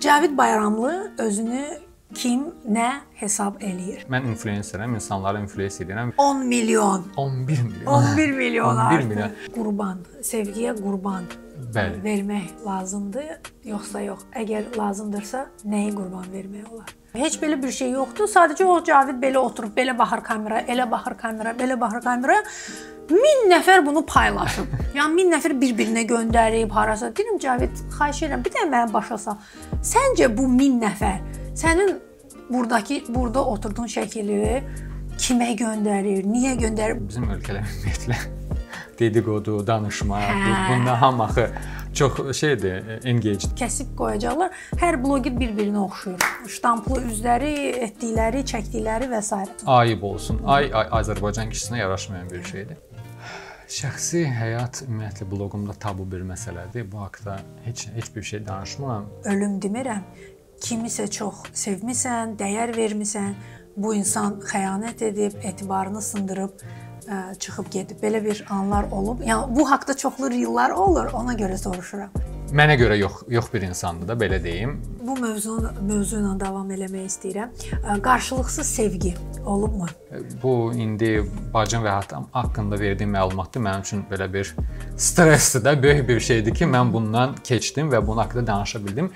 Cəvid Bayramlı özünü kim nə hesab eləyir? Mən influencerəm, insanları influens edirəm. 10 milyon. 11 milyon. 11 milyon artıq. 11 milyon. Qurban, sevgiyə qurban. Bəli. Vermək lazımdır, yoxsa yox. Əgər lazımdırsa, nəyi qurban vermək olar? Heç belə bir şey yoxdur. Sadəcə o Cavid belə oturub, belə baxır kamera, elə baxır kamera, belə baxır kamera min nəfər bunu paylaşıb. yəni min nəfər bir-birinə göndərib harasa. Deyirəm Cavid, xahiş edirəm bir də mənə başasan. Səncə bu min nəfər sənin burdakı burada oturduğun şəkili kimə göndərir, niyə göndərir? Bizim ölkələr ümumiyyətlə dedikodu, danışma, hə. bunda hamı axı çox şeydir, e, engaged. Kəsib qoyacaqlar. Hər bloger bir-birinə oxşuyur. Ştamplı üzləri, etdikləri, çəkdikləri və s. Ayıb olsun. Ay, ay Azərbaycan kişisinə yaraşmayan bir şeydir. Şəxsi həyat ümumiyyətlə bloqumda tabu bir məsələdir. Bu haqqda heç heç bir şey danışmıram. Ölüm demirəm. Kimisə çox sevmisən, dəyər vermisən, bu insan xəyanət edib, etibarını sındırıb, ə, e, çıxıb gedib. Belə bir anlar olub. Yəni bu haqqda çoxlu reellər olur, ona görə soruşuram. Mənə görə yox, yox bir insandır da belə deyim. Bu mövzunu mövzu ilə davam eləmək istəyirəm. E, qarşılıqsız sevgi olubmu? E, bu indi bacım və hatam haqqında verdiyim məlumatdır. Mənim üçün belə bir stressdir də, böyük bir şeydir ki, mən bundan keçdim və bunun haqqında danışa bildim.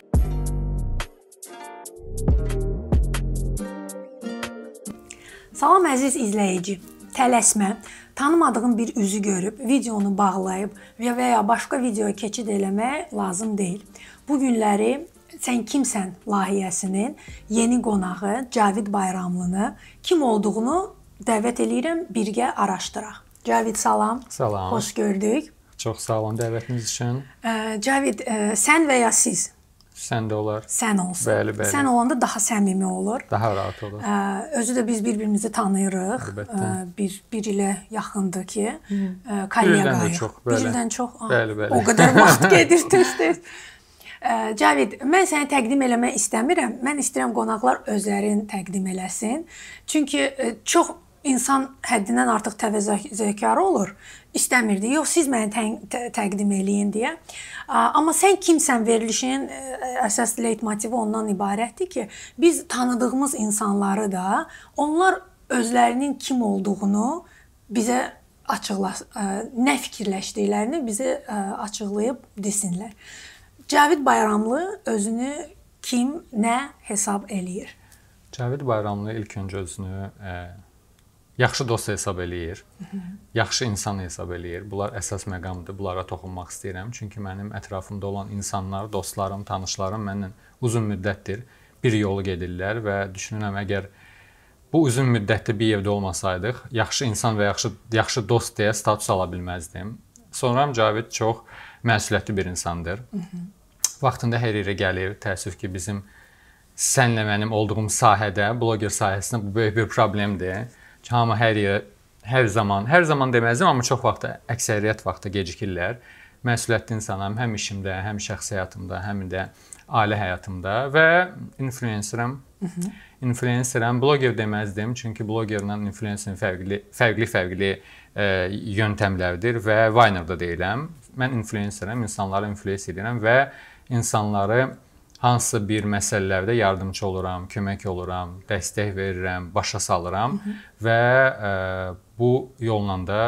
Salam əziz izləyici tələsmə, tanımadığın bir üzü görüb videonu bağlayıb və ya başqa videoya keçid eləmək lazım deyil. Bu günləri Sən kimsən layihəsinin yeni qonağı Cavid Bayramlını kim olduğunu dəvət eləyirəm, birgə araşdıraq. Cavid salam. Salam. Xoş gördük. Çox sağ olun dəvətiniz üçün. Cavid, sən və ya siz Sən də olar. Sən olsun. Bəli, bəli. Sən olanda daha səmimi olur. Daha rahat olur. Özü də biz bir-birimizi tanıyırıq. Əlbəttə. Bir bir ilə yaxındır ki, kolleqayıq. Bir ildən çox. Ah, bəli, bəli. O qədər vaxt gedir tez-tez. Cavid, mən səni təqdim eləmək istəmirəm. Mən istəyirəm qonaqlar özlərini təqdim eləsin. Çünki e, çox insan həddindən artıq təvəzzökar olur istəmirdi. Yox, siz məni tə tə təqdim eləyin deyə. Amma sən kimsən verilişinin e, əsas leitmotivi ondan ibarətdir ki, biz tanıdığımız insanları da onlar özlərinin kim olduğunu bizə açıqla e, nə fikirləşdiklərini bizə e, açıqlayıb desinlər. Cəvid Bayramlı özünü kim, nə hesab eləyir? Cəvid Bayramlı ilk öncə özünü ə yaxşı dost hesab eləyir. Yaxşı insan hesab eləyir. Bunlar əsas məqamdır. Bunlara toxunmaq istəyirəm. Çünki mənim ətrafımda olan insanlar, dostlarım, tanışlarım məndən uzun müddətdir bir yolu gedirlər və düşünürəm əgər bu uzun müddətli bir evdə olmasaydıq, yaxşı insan və yaxşı yaxşı dost deyə status ala bilməzdim. Sonram Cavid çox məsuliyyətli bir insandır. Vaxtında hər yerə gəlib, təəssüf ki, bizim sənlə mənim olduğum sahədə, bloger sahəsində bu böyük bir problemdir hamı hər yerə hər zaman, hər zaman deməzdim, amma çox vaxt əksəriyyət vaxtı gecikirlər. Məsuliyyətli insanam, həm işimdə, həm şəxsi həyatımda, həm də ailə həyatımda və influencerəm. Mhm. influencerəm, bloger deməzdim, çünki blogerlə influencerin fərqli fərqli-fərqli e, yöntəmlərdir və Viner-da deyiləm. Mən influencerəm, insanları influens edirəm və insanları hansısa bir məsələlərdə yardımçı oluram, kömək oluram, dəstək verirəm, başa salıram Hı -hı. və ə, e, bu yolla da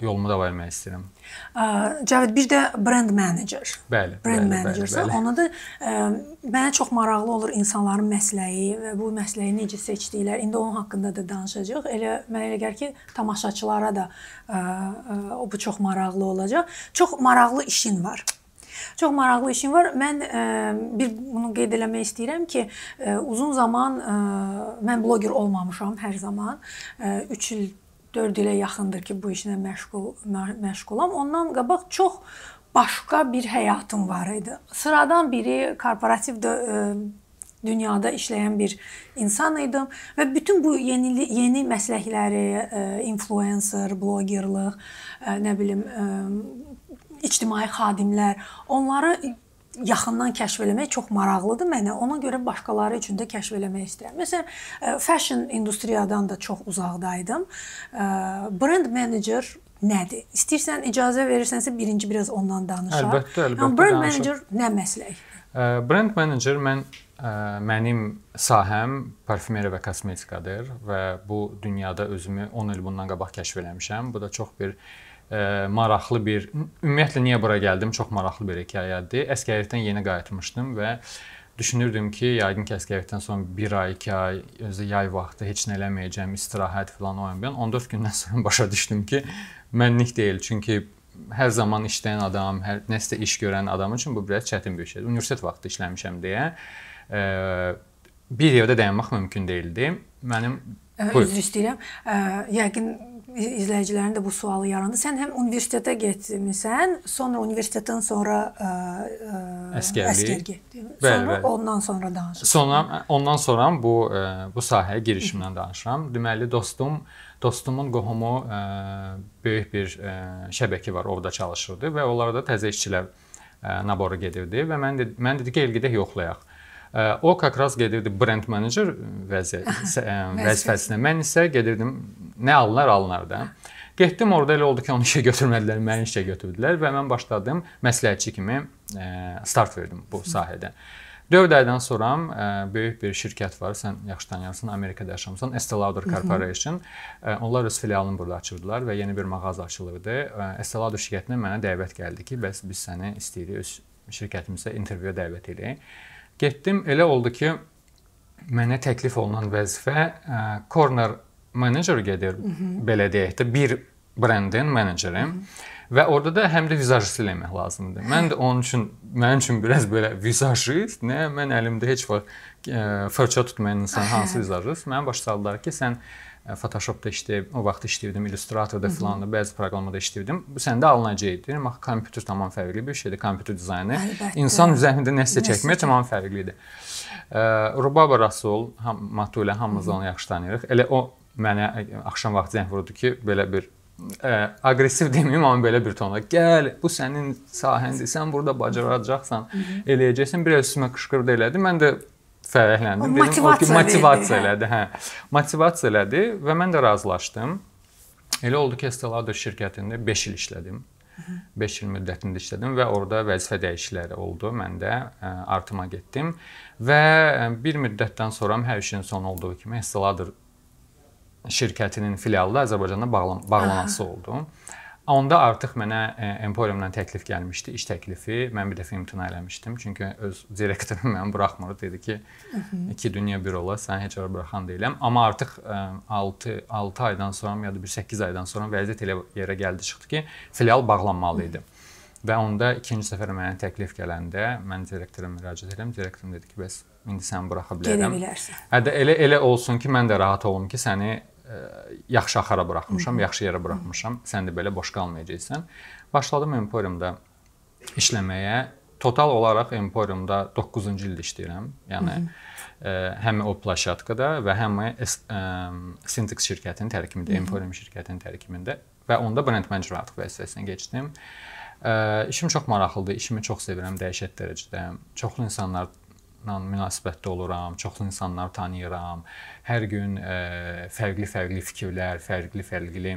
yolumu davam etmək istəyirəm. Cavid bir də brend menecer. Bəli. Brend menecersə ona da ə, e, mənə çox maraqlı olur insanların məsləyi və bu məsləyi necə seçdiklər. İndi onun haqqında da danışacağıq. Elə mənə elə gəlir ki, tamaşaçılara da ə, e, ə, bu çox maraqlı olacaq. Çox maraqlı işin var. Çox maraqlı işin var. Mən ə, e, bir bunu qeyd eləmək istəyirəm ki, ə, e, uzun zaman ə, e, mən bloger olmamışam hər zaman. 3 il 4 ilə yaxındır ki, bu işlə məşğul məşğulam. Ondan qabaq çox başqa bir həyatım var idi. Sıradan biri korporativ dünyada işləyən bir insan idim və bütün bu yeni yeni məsləkləri, influencer, blogerlik, nə bilim, ictimai xadimlər, onları yaxından kəşf eləmək çox maraqlıdır mənə. Ona görə başqaları üçün də kəşf eləmək istəyirəm. Məsələn, e, fashion industriyadan da çox uzaqdaydım. E, brand manager nədir? İstəyirsən icazə verirsənsə birinci biraz ondan danışaq. Əlbəttə, əlbəttə. Yəni brand danışam. manager nə məslək? E, brand manager mən mənim sahəm parfümeriya və kosmetikadır və bu dünyada özümü 10 il bundan qabaq kəşf eləmişəm. Bu da çox bir ə, maraqlı bir ümumiyyətlə niyə bura gəldim çox maraqlı bir hekayədir. Əsgərlikdən yeni qayıtmışdım və düşünürdüm ki, yəqin ki əsgərlikdən sonra 1 ay, 2 ay özü yay vaxtı heç nə eləməyəcəm, istirahət filan o yandan. 14 gündən sonra başa düşdüm ki, mənlik deyil. Çünki hər zaman işləyən adam, hər nəsə iş görən adam üçün bu biraz çətin bir şeydir. Universitet vaxtı işləmişəm deyə ə, e, bir yerdə dayanmaq mümkün deyildi. Mənim e, Buyur. Üzr istəyirəm. Ə, e, yəqin izləyicilərin də bu sualı yarandı. Sən həm universitetə getmisən, sonra universitetdən sonra ə, e, ə, e, əskərlik, əskərlik sonra bəli, bəli. ondan sonra danışırsan. Sonra ondan sonra bu ə, e, bu sahəyə girişimdən danışıram. Deməli dostum dostumun qohumu ə, böyük bir ə, şəbəkə var, orada çalışırdı və onlara da təzə işçilər ə, nabora gedirdi və mən də mən dedi ki, elgidə yoxlayaq. O как раз gedirdi brend menecer e, e, vəzi vəzifəsinə. Mən isə gedirdim nə alınar alınar da. Getdim orada elə oldu ki, onu işə götürmədilər, məni işə götürdülər və mən başladım məsləhətçi kimi e, start verdim bu sahədə. 4 aydan sonra böyük bir şirkət var. Sən yaxşı tanıyırsan, Amerikada yaşamısan, Estee Lauder Corporation. Onlar öz filialını burada açırdılar və yeni bir mağaza açılırdı. Estee Lauder şirkətinə mənə dəvət gəldi ki, bəs biz səni istəyirik öz şirkətimizə intervyuya dəvət edək. Getdim, elə oldu ki, mənə təklif olunan vəzifə e, corner menecer gedir, Hı mhm. -hı. belə deyək də, bir brendin meneceriyəm. Mhm. Və orada da həm də vizajist eləmək lazımdır. Mən də onun üçün mənim üçün biraz belə vizajist, nə mən əlimdə heç vaxt e, fırça tutmayan insan hansı vizajist? Mənə başladılar ki, sən E, Photoshopda işləyib, o vaxt işləyirdim, Illustratorda filan da bəzi proqramlarda işləyirdim. Bu səndə alınacaq. Deyirəm, axı kompüter tamam fərqli bir şeydir, kompüter dizaynı. Əlbəttə. İnsan üzərində nəsə çəkmək tamam fərqlidir. E, Rubaba Rasul, həm Matu ilə hamımız onu yaxşı tanıyırıq. Elə o mənə e, axşam vaxtı zəng vurdu ki, belə bir ə, aqressiv deməyim, amma belə bir tonla. Gəl, bu sənin sahəndir. Sən burada bacaracaqsan, eləyəcəksən. Biraz üstümə qışqırdı elədi. Mən də fərəhləndim. Dedim, motivasiya, o, motivasiya elədi, hə. hə. Motivasiya elədi və mən də razılaşdım. Elə oldu ki, Estelado şirkətində 5 il işlədim. 5 il müddətində işlədim və orada vəzifə dəyişiklikləri oldu. Mən də ə, artıma getdim və bir müddətdən sonra hər işin sonu olduğu kimi Estelado şirkətinin filialı da Azərbaycanda bağlan bağlanması Aha. oldu. Onda artıq mənə e, Emporiumdan təklif gəlmişdi, iş təklifi. Mən bir dəfə imtina eləmişdim, çünki öz direktorum məni buraxmır, dedi ki, iki dünya bir ola, səni heç ara buraxan deyiləm. Amma artıq 6 e, 6 aydan sonra ya da 1-8 aydan sonra vəziyyət elə yerə gəldi çıxdı ki, filial bağlanmalı idi. Hı -hı. Və onda ikinci səfər mənə təklif gələndə mən direktora müraciət etdim. Direktorum dedi ki, "Bəs indi səni buraxa bilərəm." Gedə bilərsən. Hətta elə elə olsun ki, mən də rahat olum ki, səni yaxşı axara buraxmışam, yaxşı yerə buraxmışam. Sən də belə boş qalmayacaqsan. Başladım Emporiumda işləməyə. Total olaraq Emporiumda 9-cu ildə işləyirəm. Yəni Hı -hı. Ə, e, həm o plaşatkada və həm e, Syntex şirkətinin tərkibində, Emporium şirkətinin tərkibində və onda brend menecer artıq vəzifəsinə keçdim. Ə, e, işim çox maraqlıdır, işimi çox sevirəm dəhşət dərəcədə. Çoxlu insanlar münasibətdə oluram, çoxlu insanları tanıyıram. Hər gün fərqli-fərqli e, fikirlər, fərqli-fərqli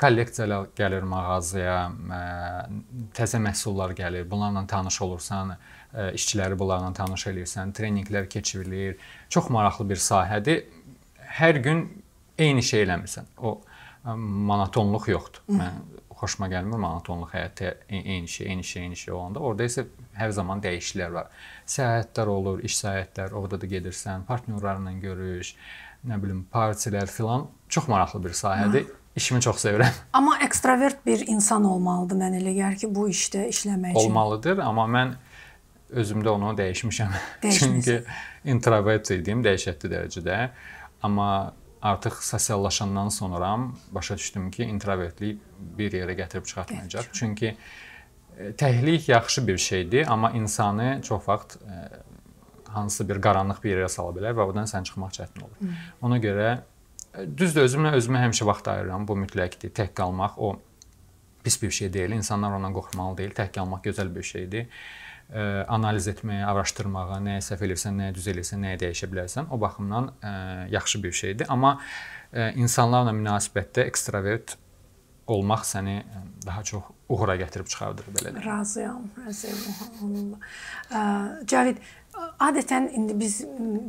kolleksiyalar gəlir mağazaya, e, təzə məhsullar gəlir. Bunlarla tanış olursan, e, işçiləri bunlarla tanış eləyirsən, treninqlər keçirilir. Çox maraqlı bir sahədir. Hər gün eyni şey eləmirsən. O monotonluq yoxdur. Mən xoşuma gəlmir monotonluq həyatda enişi, enişi, enişi olanda. Orda isə hər zaman dəyişikliklər var. Səyahətlər olur, iş səyahətlər, orada da gedirsən, partnyorlarla görüş, nə bilim, partilər filan. Çox maraqlı bir sahədir. Hı. İşimi çox sevirəm. Amma ekstravert bir insan olmalıdır mən elə gəlir ki, bu işdə işləmək üçün. Olmalıdır, amma mən özümdə onu dəyişmişəm. Çünki introvert idim dəhşətli dərəcədə. Amma artıq sosiallaşandan sonra başa düşdüm ki, introvertlik bir yerə gətirib çıxartmayacaq. Gətir. Çünki e, təhlik yaxşı bir şeydir, amma insanı çox vaxt ə, e, hansısa bir qaranlıq bir yerə sala bilər və oradan sən çıxmaq çətin olur. Hı. Ona görə e, düzdür özümlə özümə həmişə vaxt ayırıram. Bu mütləqdir. Tək qalmaq o pis bir şey deyil. İnsanlar ondan qorxmalı deyil. Tək qalmaq gözəl bir şeydir ə, e, analiz etməyə, araşdırmağa, nəyə səhv elirsən, nəyə düz elirsən, nəyə dəyişə bilərsən, o baxımdan ə, e, yaxşı bir şeydir. Amma ə, e, insanlarla münasibətdə ekstravert olmaq səni daha çox uğura gətirib çıxardır belə də. Razıyam, razıyam onunla. Ə, Cərid, adətən indi biz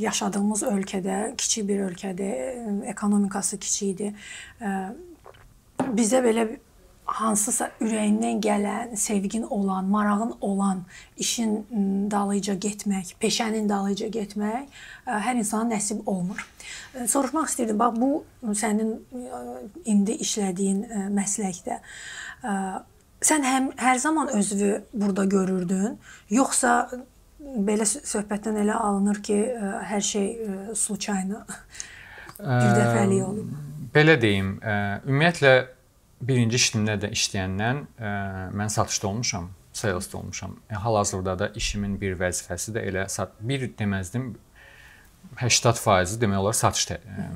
yaşadığımız ölkədə, kiçik bir ölkədir, ekonomikası kiçikdir. Bizə belə hansısa ürəyindən gələn, sevgin olan, marağın olan işin dalınca getmək, peşənin dalınca getmək hər insana nəsib olmur. Soruşmaq istirdim, bax bu sənin indi işlədiyin məsləkdə sən həm hər zaman özünü burada görürdün, yoxsa belə söhbətdən elə alınır ki, hər şey случайно bir dəfəlik olub? Belə deyim, ümumiyyətlə birinci işimdə də işləyəndən ə, e, mən satışda olmuşam, salesda olmuşam. E, Hal-hazırda da işimin bir vəzifəsi də elə sat bir deməzdim 80% demək olar satışda ə, e,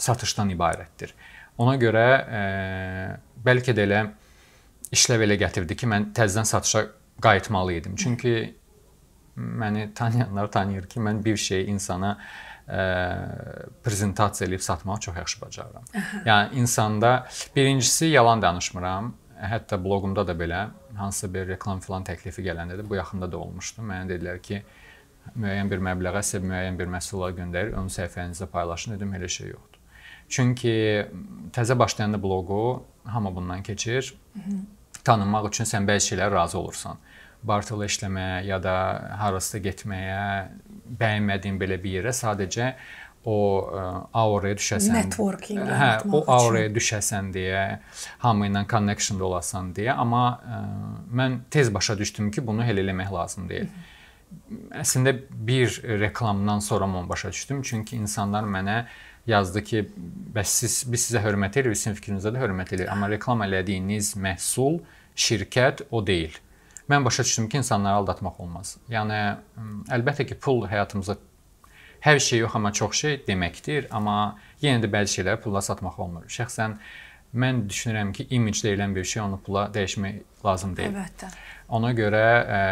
satışdan ibarətdir. Ona görə ə, e, bəlkə də elə işləv elə gətirdi ki, mən təzədən satışa qayıtmalı idim. Çünki məni tanıyanlar tanıyır ki, mən bir şeyi insana ə, e, prezentasiya eləyib satmağı çox yaxşı bacarıram. Aha. Yəni insanda birincisi yalan danışmıram. Hətta bloqumda da belə hansısa bir reklam filan təklifi gələndə də bu yaxında da olmuşdu. Mənə dedilər ki, müəyyən bir məbləğə sizə müəyyən bir məhsula göndərir, onu səhifənizdə paylaşın. Dedim elə şey yoxdur. Çünki təzə başlayanda bloqu hamı bundan keçir. Hı mhm. -hı. Tanınmaq üçün sən bəzi şeylərə razı olursan. Bartıl işləməyə ya da harasa getməyə, bəyənmədiyin belə bir yerə sadəcə o ə, e, auraya düşəsən. Networking. Hə, o auraya düşəsən deyə, hamı ilə connection-da olasan deyə, amma ə, e, mən tez başa düşdüm ki, bunu həll eləmək lazım deyil. Hı -hı. Əslində bir reklamdan sonra mən başa düşdüm, çünki insanlar mənə yazdı ki, bəs siz biz sizə hörmət edirik, sizin fikrinizə də hörmət edirik, amma hə. reklam elədiyiniz məhsul, şirkət o deyil. Hı Mən başa düşdüm ki, insanları aldatmaq olmaz. Yəni əlbəttə ki, pul həyatımıza hər şey yox, amma çox şey deməkdir, amma yenə də bəzi şeyləri pulla satmaq olmur. Şəxsən mən düşünürəm ki, imec deyilən bir şey onu pula dəyişmək lazım deyil. Əlbəttə. Ona görə ə,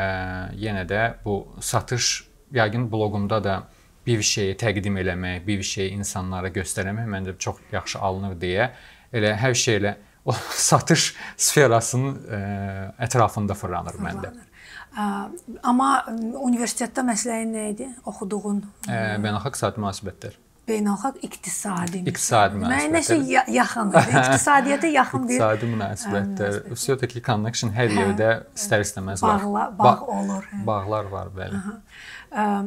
yenə də bu satış yəqin bloqumda da bir şeyi təqdim eləmək, bir şeyi insanlara göstərmək məndə çox yaxşı alınır deyə elə hər şeylə o satış sferasının ətrafında e, fırlanır məndə. E, amma e, universitetdə məsələn nə idi? Oxuduğun beynəlxalq iqtisadi münasibətlər. Beynəlxalq iqtisadi. İqtisadi münasibətlər. Mənə nəsə yaxın idi. İqtisadiyyətə yaxın bir iqtisadi münasibətlər. Üstəlik connection hər yerdə hə, istər-istəməz var. Bağla, bağ olur. Hə. Bağlar var, bəli. Aha.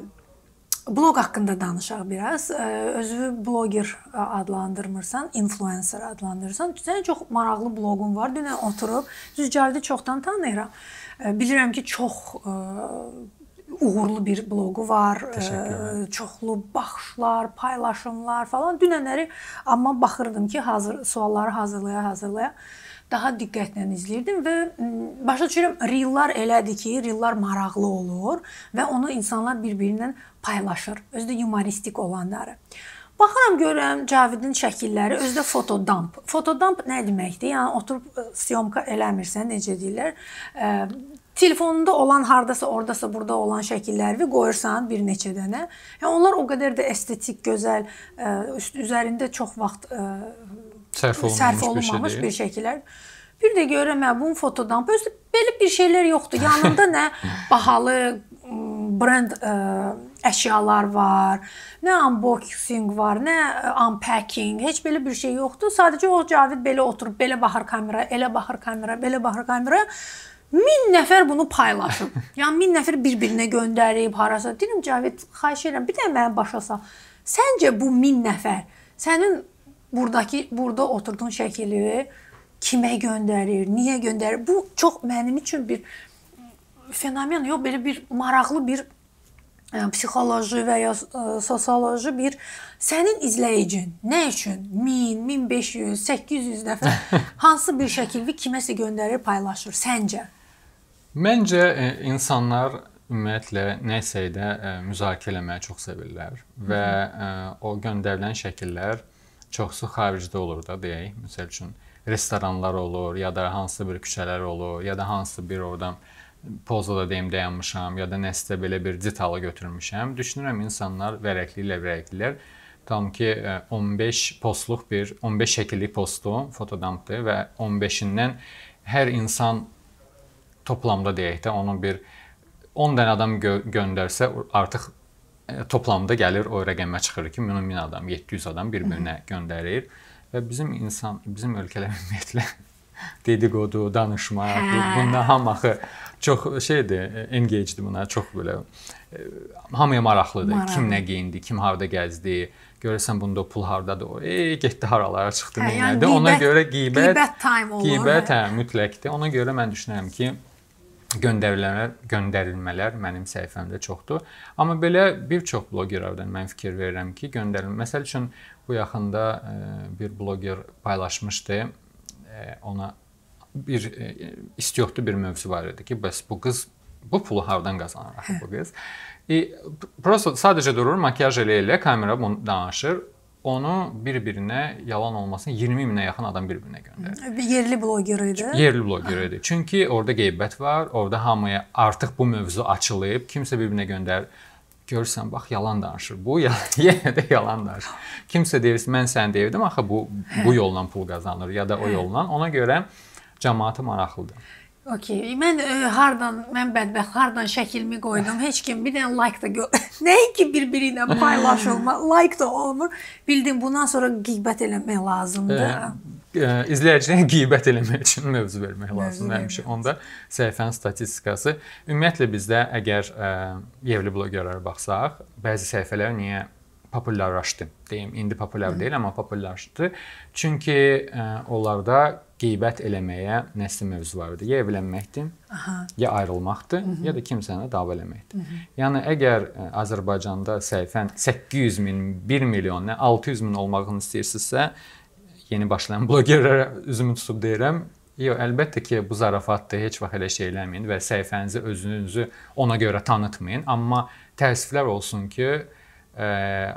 Bloq haqqında danışaq biraz. Özünü bloqer adlandırmırsan, influencer adlandırırsan. Sənin çox maraqlı bloqun var. Dünən oturub Züccardı çoxdan tanıyıram. Bilirəm ki, çox uğurlu bir bloqu var. Çoxlu baxışlar, paylaşımlar falan. Dünənləri amma baxırdım ki, hazır sualları hazırlaya-hazırlaya. Hazırlaya. hazırlaya daha diqqətlə izləyirdim və başa düşürəm reellər elədir ki, reellər maraqlı olur və onu insanlar bir-birindən paylaşır. Özü də yumoristik olanları. Baxıram görürəm Cavidin şəkilləri özdə fotodump. Fotodump nə deməkdir? Yəni oturub e, syomka eləmirsən, necə deyirlər? E, telefonunda olan hardasa, ordasa, burada olan şəkilləri qoyursan bir neçə dənə. Yəni onlar o qədər də estetik, gözəl, e, üst üzərində çox vaxt e, sərf olunmamış, sərf olunmamış bir, şey bir şəkillər. Bir də görürəm bu fotodan. Bəs belə bir şeylər yoxdur. Yanında nə bahalı brend ə, əşyalar var, nə unboxing var, nə unpacking, heç belə bir şey yoxdur. Sadəcə o Cavid belə oturub, belə baxır kamera, elə baxır kamera, belə baxır kamera. 1000 nəfər bunu paylaşıb. yəni 1000 nəfər bir-birinə göndərib harasa. Deyirəm Cavid, xahiş edirəm, bir də mənə başa sal. Səncə bu 1000 nəfər sənin Buradakı burada oturduğun şəkili kimə göndərir, niyə göndərir? Bu çox mənim üçün bir fenomen, yox belə bir maraqlı bir yəni psixoloji və ya e, sosioloji bir sənin izləyicin nə üçün 1000, 1500, 800 nəfər hansı bir şəkilvi kiməsə göndərir, paylaşır səncə? Məncə e, insanlar ümumiyyətlə nəsəydə müzakirə eləməyi çox sevirlər və o göndərilən şəkillər çoxsu xaricdə olur da deyək. Məsəl üçün restoranlar olur, ya da hansısa bir küçələr olur, ya da hansısa bir oradan pozada deyim dayanmışam, ya da nəsə belə bir detalı götürmüşəm. Düşünürəm insanlar vərəqli ilə vərəqlilər tam ki 15 e, postluq bir 15 şəkillik postu fotodampdır və 15-indən hər insan toplamda deyək də onun bir 10 dənə adam gö göndərsə artıq E, toplamda gəlir o rəqəmə çıxır ki, minimum 1000 adam, 700 adam bir-birinə göndərir və bizim insan bizim ölkələr ümumiyyətlə dedikodu, danışma, hə. bundan hamı axı çox şeydir, e, engaged buna çox belə e, hamıya maraqlıdır. Maraq. Kim nə geyindi, kim harda gəzdi, görəsən bunda pul hardadır? Ey, getdi haralara çıxdı, hə, yəni, nədir? Ona görə qibət qibət time olur. Qibət hə. hə, mütləqdir. Ona görə mən düşünürəm ki, göndərilmələr, göndərilmələr mənim səhifəmdə çoxdur. Amma belə bir çox bloqerlərdən mən fikir verirəm ki, göndərilmə. Məsəl üçün bu yaxında e, bir bloqer paylaşmışdı. E, ona bir e, istiyordu bir mövzu var idi ki, bəs bu qız bu pulu hardan qazanır axı bu hə. qız? E, prosta sadəcə durur, makiyaj elə elə kamera bunu danışır onu bir-birinə yalan olmasın 20 minə yaxın adam bir-birinə göndərir. Yerli bloger idi. Yerli bloger idi. Çünki orada qeybət var, orada hamıya artıq bu mövzu açılıb, kimsə bir-birinə göndərir. Görürsən, bax yalan danışır. Bu yenə də yalan danışır. Kimsə deyir, mən səni deyirdim, axı bu bu hə. yolla pul qazanır ya da o hə. yolla. Ona görə cəmaatı maraqlıdır. Okey. Mən ə, e, hardan mən bədbəxt hardan şəklimi qoydum. Heç kim bir dənə like da gör. Nəinki bir-biri ilə paylaşılma, like da olmur. Bildim bundan sonra qeybət eləmək lazımdır. Ə, e, ə, e, izləyicilərə qeybət eləmək üçün mövzu vermək lazımdır həmişə. Onda səhifənin statistikası ümumiyyətlə bizdə əgər ə, yerli bloqerlərə baxsaq, bəzi səhifələr niyə populyarlaşdı? Deyim, indi populyar deyil, amma populyarlaşdı. Çünki ə, onlarda qeybət eləməyə nəsli mövzularıdır. Ya evlənməkdir, Aha. ya ayrılmaqdır, Hı mhm. -hı. ya da kimsənə dava eləməkdir. Hı mhm. -hı. Yəni əgər e, Azərbaycanda səhifən 800 min, 1 milyon, nə 600 min olmağını istəyirsinizsə, yeni başlayan bloqerlərə üzümü tutub deyirəm, Yox, əlbəttə ki, bu zarafatdır. Heç vaxt elə şey eləməyin və səhifənizi özünüzü ona görə tanıtmayın. Amma təəssüflər olsun ki, ə,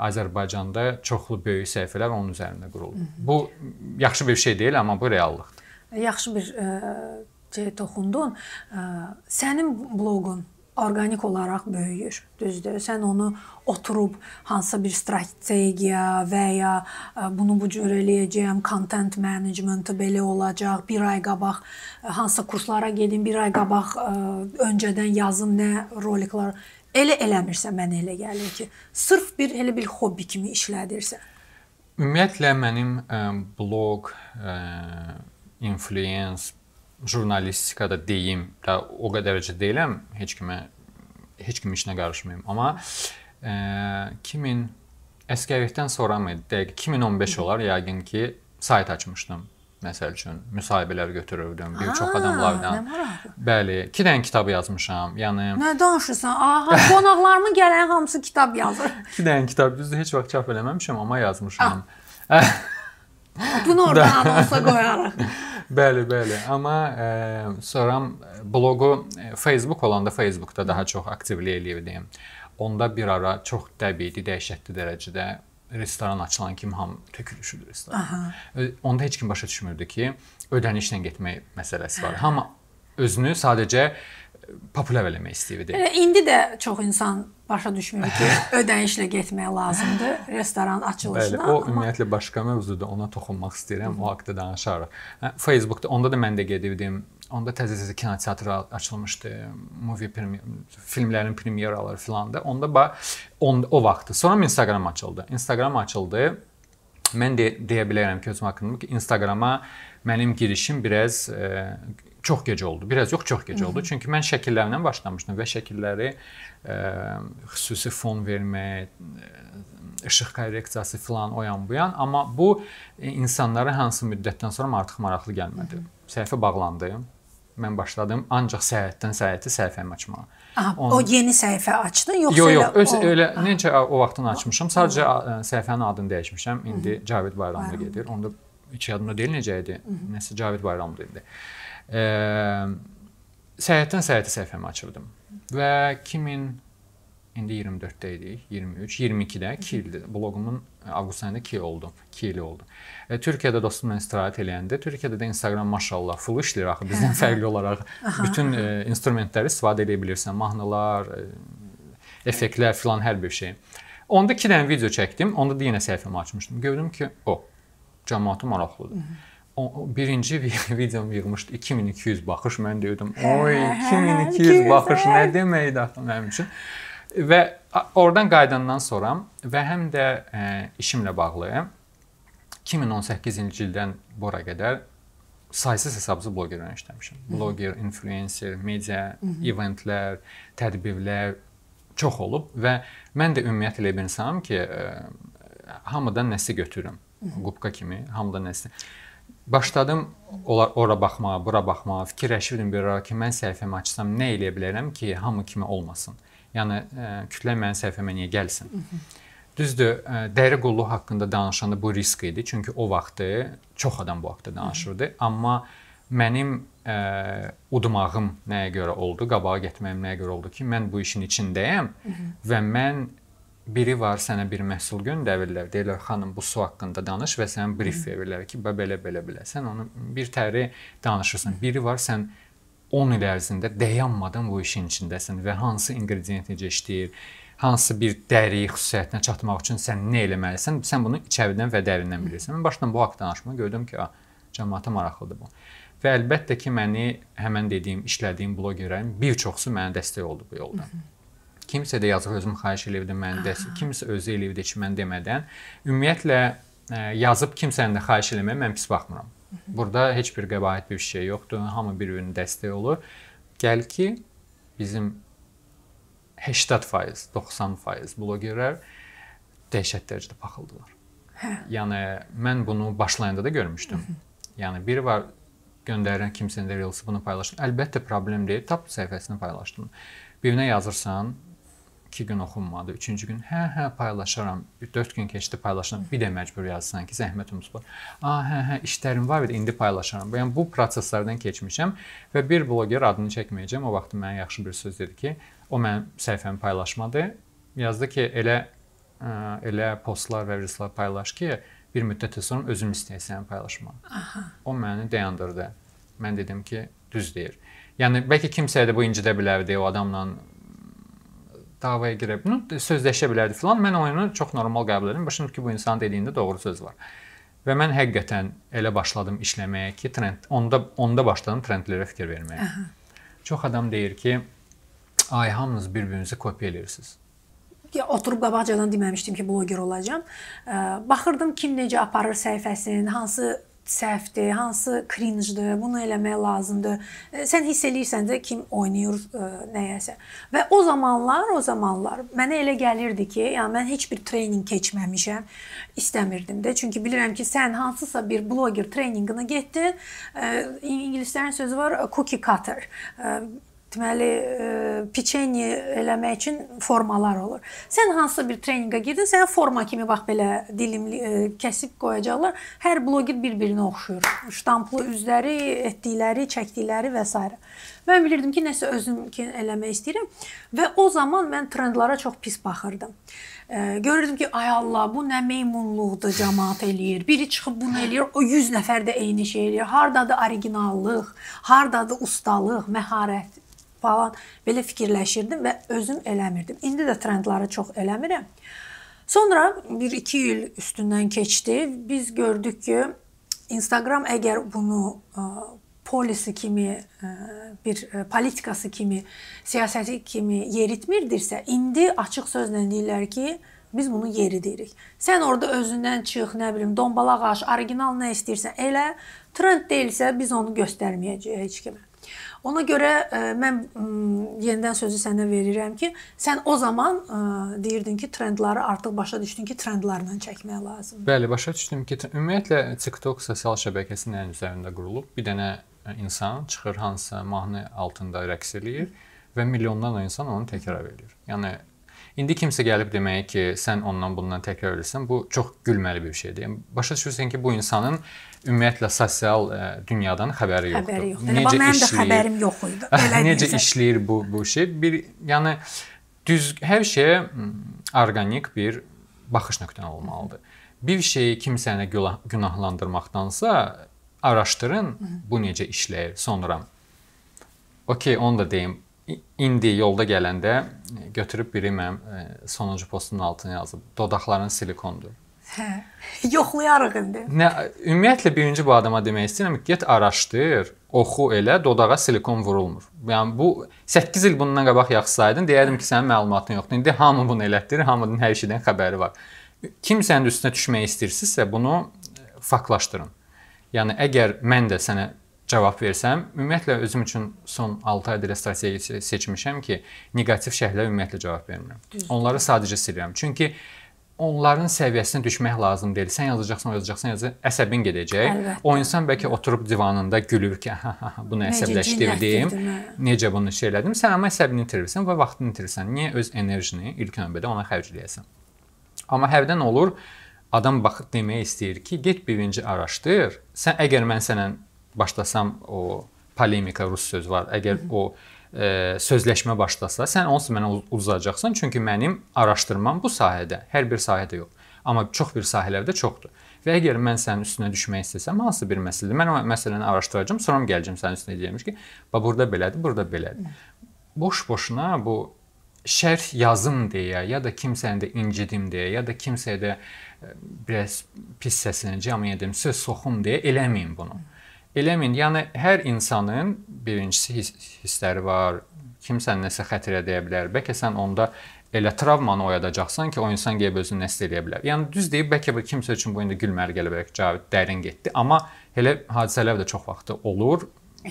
Azərbaycanda çoxlu böyük səhifələr onun üzərində qurulub. Bu yaxşı bir şey deyil, amma bu reallıqdır. Yaxşı bir ə, şey toxundun. Ə, sənin bloqun orqanik olaraq böyüyür. Düzdür? Sən onu oturub hansısa bir strategiya və ya bunu bu cür eləyəcəyəm, content managementi belə olacaq, bir ay qabaq hansısa kurslara gedim, bir ay qabaq öncədən yazım nə roliklar elə eləmirsən mənə elə gəlir ki, sırf bir elə bir hobbi kimi işlədirsən. Ümumiyyətlə mənim ə, e, blog, ə, e, influence, jurnalistikada deyim, da o qədər dərəcə deyiləm, heç kimə heç kimin işinə qarışmayım, amma ə, e, kimin əskərlikdən sonra mı, dəqiq 2015 olar yəqin ki, sayt açmışdım məsəl üçün müsahibələr götürürdüm bir çox adamlardan. Bəli, 2 dənə kitab yazmışam. Yəni Nə danışırsan? Aha, qonaqlarımın gələn hamısı kitab yazır. 2 dənə kitab düzdür, heç vaxt çap eləməmişəm, amma yazmışam. Ah. Bunu orada anonsa qoyarıq. bəli, bəli. Amma e, sonra bloqu e, Facebook olanda Facebookda daha çox aktivlik eləyirdim. Onda bir ara çox təbiidir, dəhşətli dərəcədə restoran açılan kimi hamı tökülüşüdür restorana. Aha. Onda heç kim başa düşmürdü ki, ödənişlə getmək məsələsi var. Hamı özünü sadəcə e, populyar eləmək istəyirdi. Elə indi də çox insan başa düşmür ki, ödənişlə getmək lazımdır restoran açılışına. Bəli, o amma... ümumiyyətlə başqa mövzudur. Ona toxunmaq istəyirəm, Hı -hı. o haqqda danışarıq. Hə, Facebookda onda da mən də gedirdim, onda təzə-təzə kino teatrı açılmışdı. Movie premyer, filmlərin premyeraları filan da. Onda ba on, o vaxtı. Sonra Instagram açıldı. Instagram açıldı. Mən de deyə bilərəm ki, özüm haqqında ki, Instagrama mənim girişim biraz e, çox gec oldu. Biraz yox, çox gec Hı -hı. oldu. Çünki mən şəkillərlə başlamışdım və şəkilləri e, xüsusi fon vermə, işıq e, korreksiyası filan o yan bu yan, amma bu insanlara hansı müddətdən sonra artıq maraqlı gəlmədi. Hı -hı. Səhifə bağlandı mən başladım ancaq səhhətdən səhhəti səhifəmi açmağa. Aha, Onun... O yeni səhifə açdın yoxsa yox, yox, öz, o... elə aha. necə o vaxtdan açmışam. Sadəcə aha. səhifənin adını dəyişmişəm. İndi Hı. Cavid Bayramlı Bayram. gedir. Onda heç yadımda deyil necə idi. Nəsə Cavid Bayramlı idi. E, səhhətdən səhhəti səhifəmi açırdım. Və 2000 indi 24-də idik, 23, 22-də 2 ildir bloqumun avqust ayında Kiyev oldum, Kiyevli oldum. E, Türkiyədə dostum mən istirahət eləyəndə, Türkiyədə də Instagram maşallah full işləyir axı bizdən fərqli olaraq. Bütün e, instrumentləri istifadə edə bilirsən, mahnılar, e, effektlər filan hər bir şey. Onda 2 dənə video çəkdim. Onda da yenə səhifəmi açmışdım. Gördüm ki, o cəmaatı maraqlıdır. O, birinci videom yığmışdı 2200 baxış. Mən deyirdim, hə, "Oy, 2200 hə, hə, baxış nə deməkdir axı mənim üçün?" Və Oradan qayıdandan sonra və həm də ə, e, işimlə bağlı 2018-ci ildən bura qədər saysız hesabsız bloger işləmişəm. Bloger, influencer, media, eventlər, tədbirlər çox olub və mən də ümumiyyətlə bir insanam ki, ə, e, hamıdan nəsə götürürəm. Qubqa kimi hamıdan nəsə. Başladım olar ora baxmağa, bura baxmağa, fikirləşirdim bir ara ki, mən səhifəmi açsam nə eləyə bilərəm ki, hamı kimi olmasın. Hı Yəni ə, e, kütləvi mənim səhifəmə niyə gəlsin? Düzdür, ə, e, dəri qulluq haqqında danışanda bu risk idi, çünki o vaxtı çox adam bu haqqda danışırdı, Hı -hı. amma mənim ə, e, udmağım nəyə görə oldu, qabağa getməyim nəyə görə oldu ki, mən bu işin içindəyəm Hı -hı. və mən biri var sənə bir məhsul göndərirlər. Deyirlər xanım bu su haqqında danış və sən brief verirlər ki, bə belə belə belə. Sən onu bir təri danışırsan. Biri var sən 10 il ərzində dayanmadan bu işin içindəsən və hansı ingredient necə işləyir, hansı bir dəri xüsusiyyətinə çatmaq üçün sən nə eləməlisən, sən bunu içəridən və dərindən bilirsən. Mən başdan bu haqda danışma gördüm ki, cəmaata maraqlıdır bu. Və əlbəttə ki, məni həmin dediyim, işlədiyim bloqerlərin bir çoxu mənə dəstək oldu bu yolda. Kimsə də yazıq özüm xahiş eləyirdi məndən dəstək, kimsə özü eləyirdi ki, mən demədən. Ümumiyyətlə e, yazıb kimsənin də xahiş eləməyə mən pis baxmıram. Burada heç bir qəbahət bir şey yoxdur. Hamı bir-birinə dəstək olur. Gəl ki, bizim 80%, 90% blogerlər dəhşət dərəcədə paxıldılar. Hə. Yəni mən bunu başlayanda da görmüşdüm. yəni biri var göndərirən kimsənin də reelsi bunu paylaşın. Əlbəttə problem deyil. Tap səhifəsini paylaşdın. Birinə yazırsan, iki gün oxunmadı, üçüncü gün hə, hə paylaşaram, dörd gün keçdi paylaşıram, bir də məcbur yazsan ki, zəhmətimiz var. A, hə, hə, işlərim var idi, indi paylaşaram. Yəni bu proseslərdən keçmişəm və bir bloger adını çəkməyəcəm. O vaxt mənə yaxşı bir söz dedi ki, o mənim səhifəmi paylaşmadı. Yazdı ki, elə ə, elə postlar və reelslər paylaş ki, bir müddət sonra özüm istəyəsən paylaşma. Aha. O məni dayandırdı. Mən dedim ki, düz deyir. Yəni bəlkə kimsəyə də bu incidə bilərdi o adamla davaya girib, bunu sözləşə bilərdi filan. Mən oyunu çox normal qəbul edim. Başım ki, bu insan dediyində doğru söz var. Və mən həqiqətən elə başladım işləməyə ki, trend onda onda başladım trendlərə fikir verməyə. Aha. Çox adam deyir ki, ay hamınız bir-birinizi kopya eləyirsiniz. Ya oturub qabaqcadan deməmişdim ki, bloger olacağam. Baxırdım kim necə aparır səhifəsini, hansı səhvdir, hansı cringe-dir, bunu eləmək lazımdır. E, sən hiss eləyirsən də kim oynayır ə, e, nəyəsə. Və o zamanlar, o zamanlar mənə elə gəlirdi ki, yəni mən heç bir treninq keçməmişəm, istəmirdim də. Çünki bilirəm ki, sən hansısa bir bloger treninqinə getdin. E, İngilislərin sözü var, cookie cutter. Ə, deməli, e, piçeni eləmək üçün formalar olur. Sən hansısa bir treninqə gedin, sənə forma kimi bax belə dilimli e, kəsib qoyacaqlar. Hər bloger bir-birinə oxşuyur. Ştamplı üzləri, etdikləri, çəkdikləri və s. Mən bilirdim ki, nəsə özüm ki eləmək istəyirəm və o zaman mən trendlara çox pis baxırdım. E, görürdüm ki, ay Allah, bu nə meymunluqdur cəmaət eləyir. Biri çıxıb bunu eləyir, o 100 nəfər də eyni şey eləyir. Hardadır orijinallıq, hardadır ustalıq, məharət? falan belə fikirləşirdim və özüm eləmirdim. İndi də trendləri çox eləmirəm. Sonra 1-2 il üstündən keçdi. Biz gördük ki, Instagram əgər bunu e, polisi kimi, e, bir e, politikası kimi, siyasəti kimi yeritmirdirsə, indi açıq sözlə deyirlər ki, biz bunu yeridirik. Sən orada özündən çıx, nə bilim, dombalaq aş, orijinal nə istəyirsən elə, trend deyilsə biz onu göstərməyəcəyik heç kimə. Ona görə ə, e, mən ə, yenidən sözü sənə verirəm ki, sən o zaman ə, e, deyirdin ki, trendləri artıq başa düşdün ki, trendlərlə çəkmək lazımdır. Bəli, başa düşdüm ki, ümumiyyətlə TikTok sosial şəbəkəsi nəyin üzərində qurulub? Bir dənə e, insan çıxır hansısa mahnı altında rəqs eləyir və milyonlarla insan onu təkrar edir. Yəni İndi kimsə gəlib deməyə ki, sən ondan bundan təkrar edirsən, bu çox gülməli bir şeydir. Yəni başa düşürsən ki, bu insanın ümumiyyətlə sosial ə, e, dünyadan xəbəri yoxdur. Xəbəri yoxdur. Necə Elə, mənim işləyir? də xəbərim yox idi. Belə necə deyilsə. işləyir bu bu şey? Bir yəni düz hər şeyə orqanik bir baxış nöqtən olmalıdır. Bir şeyi kimsəni günahlandırmaqdansa araşdırın Hı -hı. bu necə işləyir sonra. Okay, onu da deyim. İndi yolda gələndə e, götürüb biri mənim e, sonuncu postunun altına yazıb dodaqların silikondur. Hə. Yoxlayarıq indi. Nə ümumiyyətlə birinci bu adama demək istəyirəm, get araşdır, oxu elə, dodağa silikon vurulmur. Yəni bu 8 il bundan qabaq yaxşısaydın, deyərdim ki, sənin məlumatın yoxdur. İndi hamı bunu elətdir, hamının hər şeydən xəbəri var. Kimsənin üstünə düşmək istəyirsinizsə, bunu faktlaşdırın. Yəni əgər mən də sənə cavab versəm, ümumiyyətlə özüm üçün son 6 aydır restrasiya seçmişəm ki, neqativ şərhlərə ümumiyyətlə cavab vermirəm. Düzdür. Onları sadəcə silirəm. Çünki onların səviyyəsinə düşmək lazım deyil. Sən yazacaqsan, yazacaqsan, yazacaqsan, əsəbin gedəcək. Əlbəttə. O insan bəlkə oturub divanında gülüb ki, ha ha ha, bunu əsəbləşdirdim. Hə. Necə bunu şey elədim? Sən amma əsəbini itirirsən və vaxtını itirirsən. Niyə öz enerjini ilk növbədə ona xərcləyəsən? Amma hərdən olur, adam bax demək istəyir ki, get birinci araşdır. Sən əgər mən sənə başlasam o polemika rus söz var. Əgər Hı -hı. o ə, e, sözləşmə başlasa, sən onsuz mənə uzacaqsan, çünki mənim araşdırmam bu sahədə, hər bir sahədə yox, amma çox bir sahələrdə çoxdur. Və əgər mən sənin üstünə düşmək istəsəm, hansı bir məsələdir? Mən o məsələni araşdıracağam, sonra gələcəm sənin üstünə deyəcəm ki, bax burada belədir, burada belədir. Boş-boşuna bu şərh yazım deyə, ya da kimsəni də incidim deyə, ya da kimsəyə də e, biraz pis səslənəcəm, amma yenə yəni deyim, söz soxum deyə eləməyin bunu. Hı. Eləmin, yəni hər insanın birincisi his hissləri var. Kimsə nəsə xətirə deyə bilər. Bəlkə sən onda elə travmanı oyadacaqsan ki, o insan qeyb özünü nəsə eləyə bilər. Yəni düz deyib bəlkə bu kimsə üçün bu indi gülməli gələ bilər ki, Cavid dərin getdi, amma elə hadisələr də çox vaxtı olur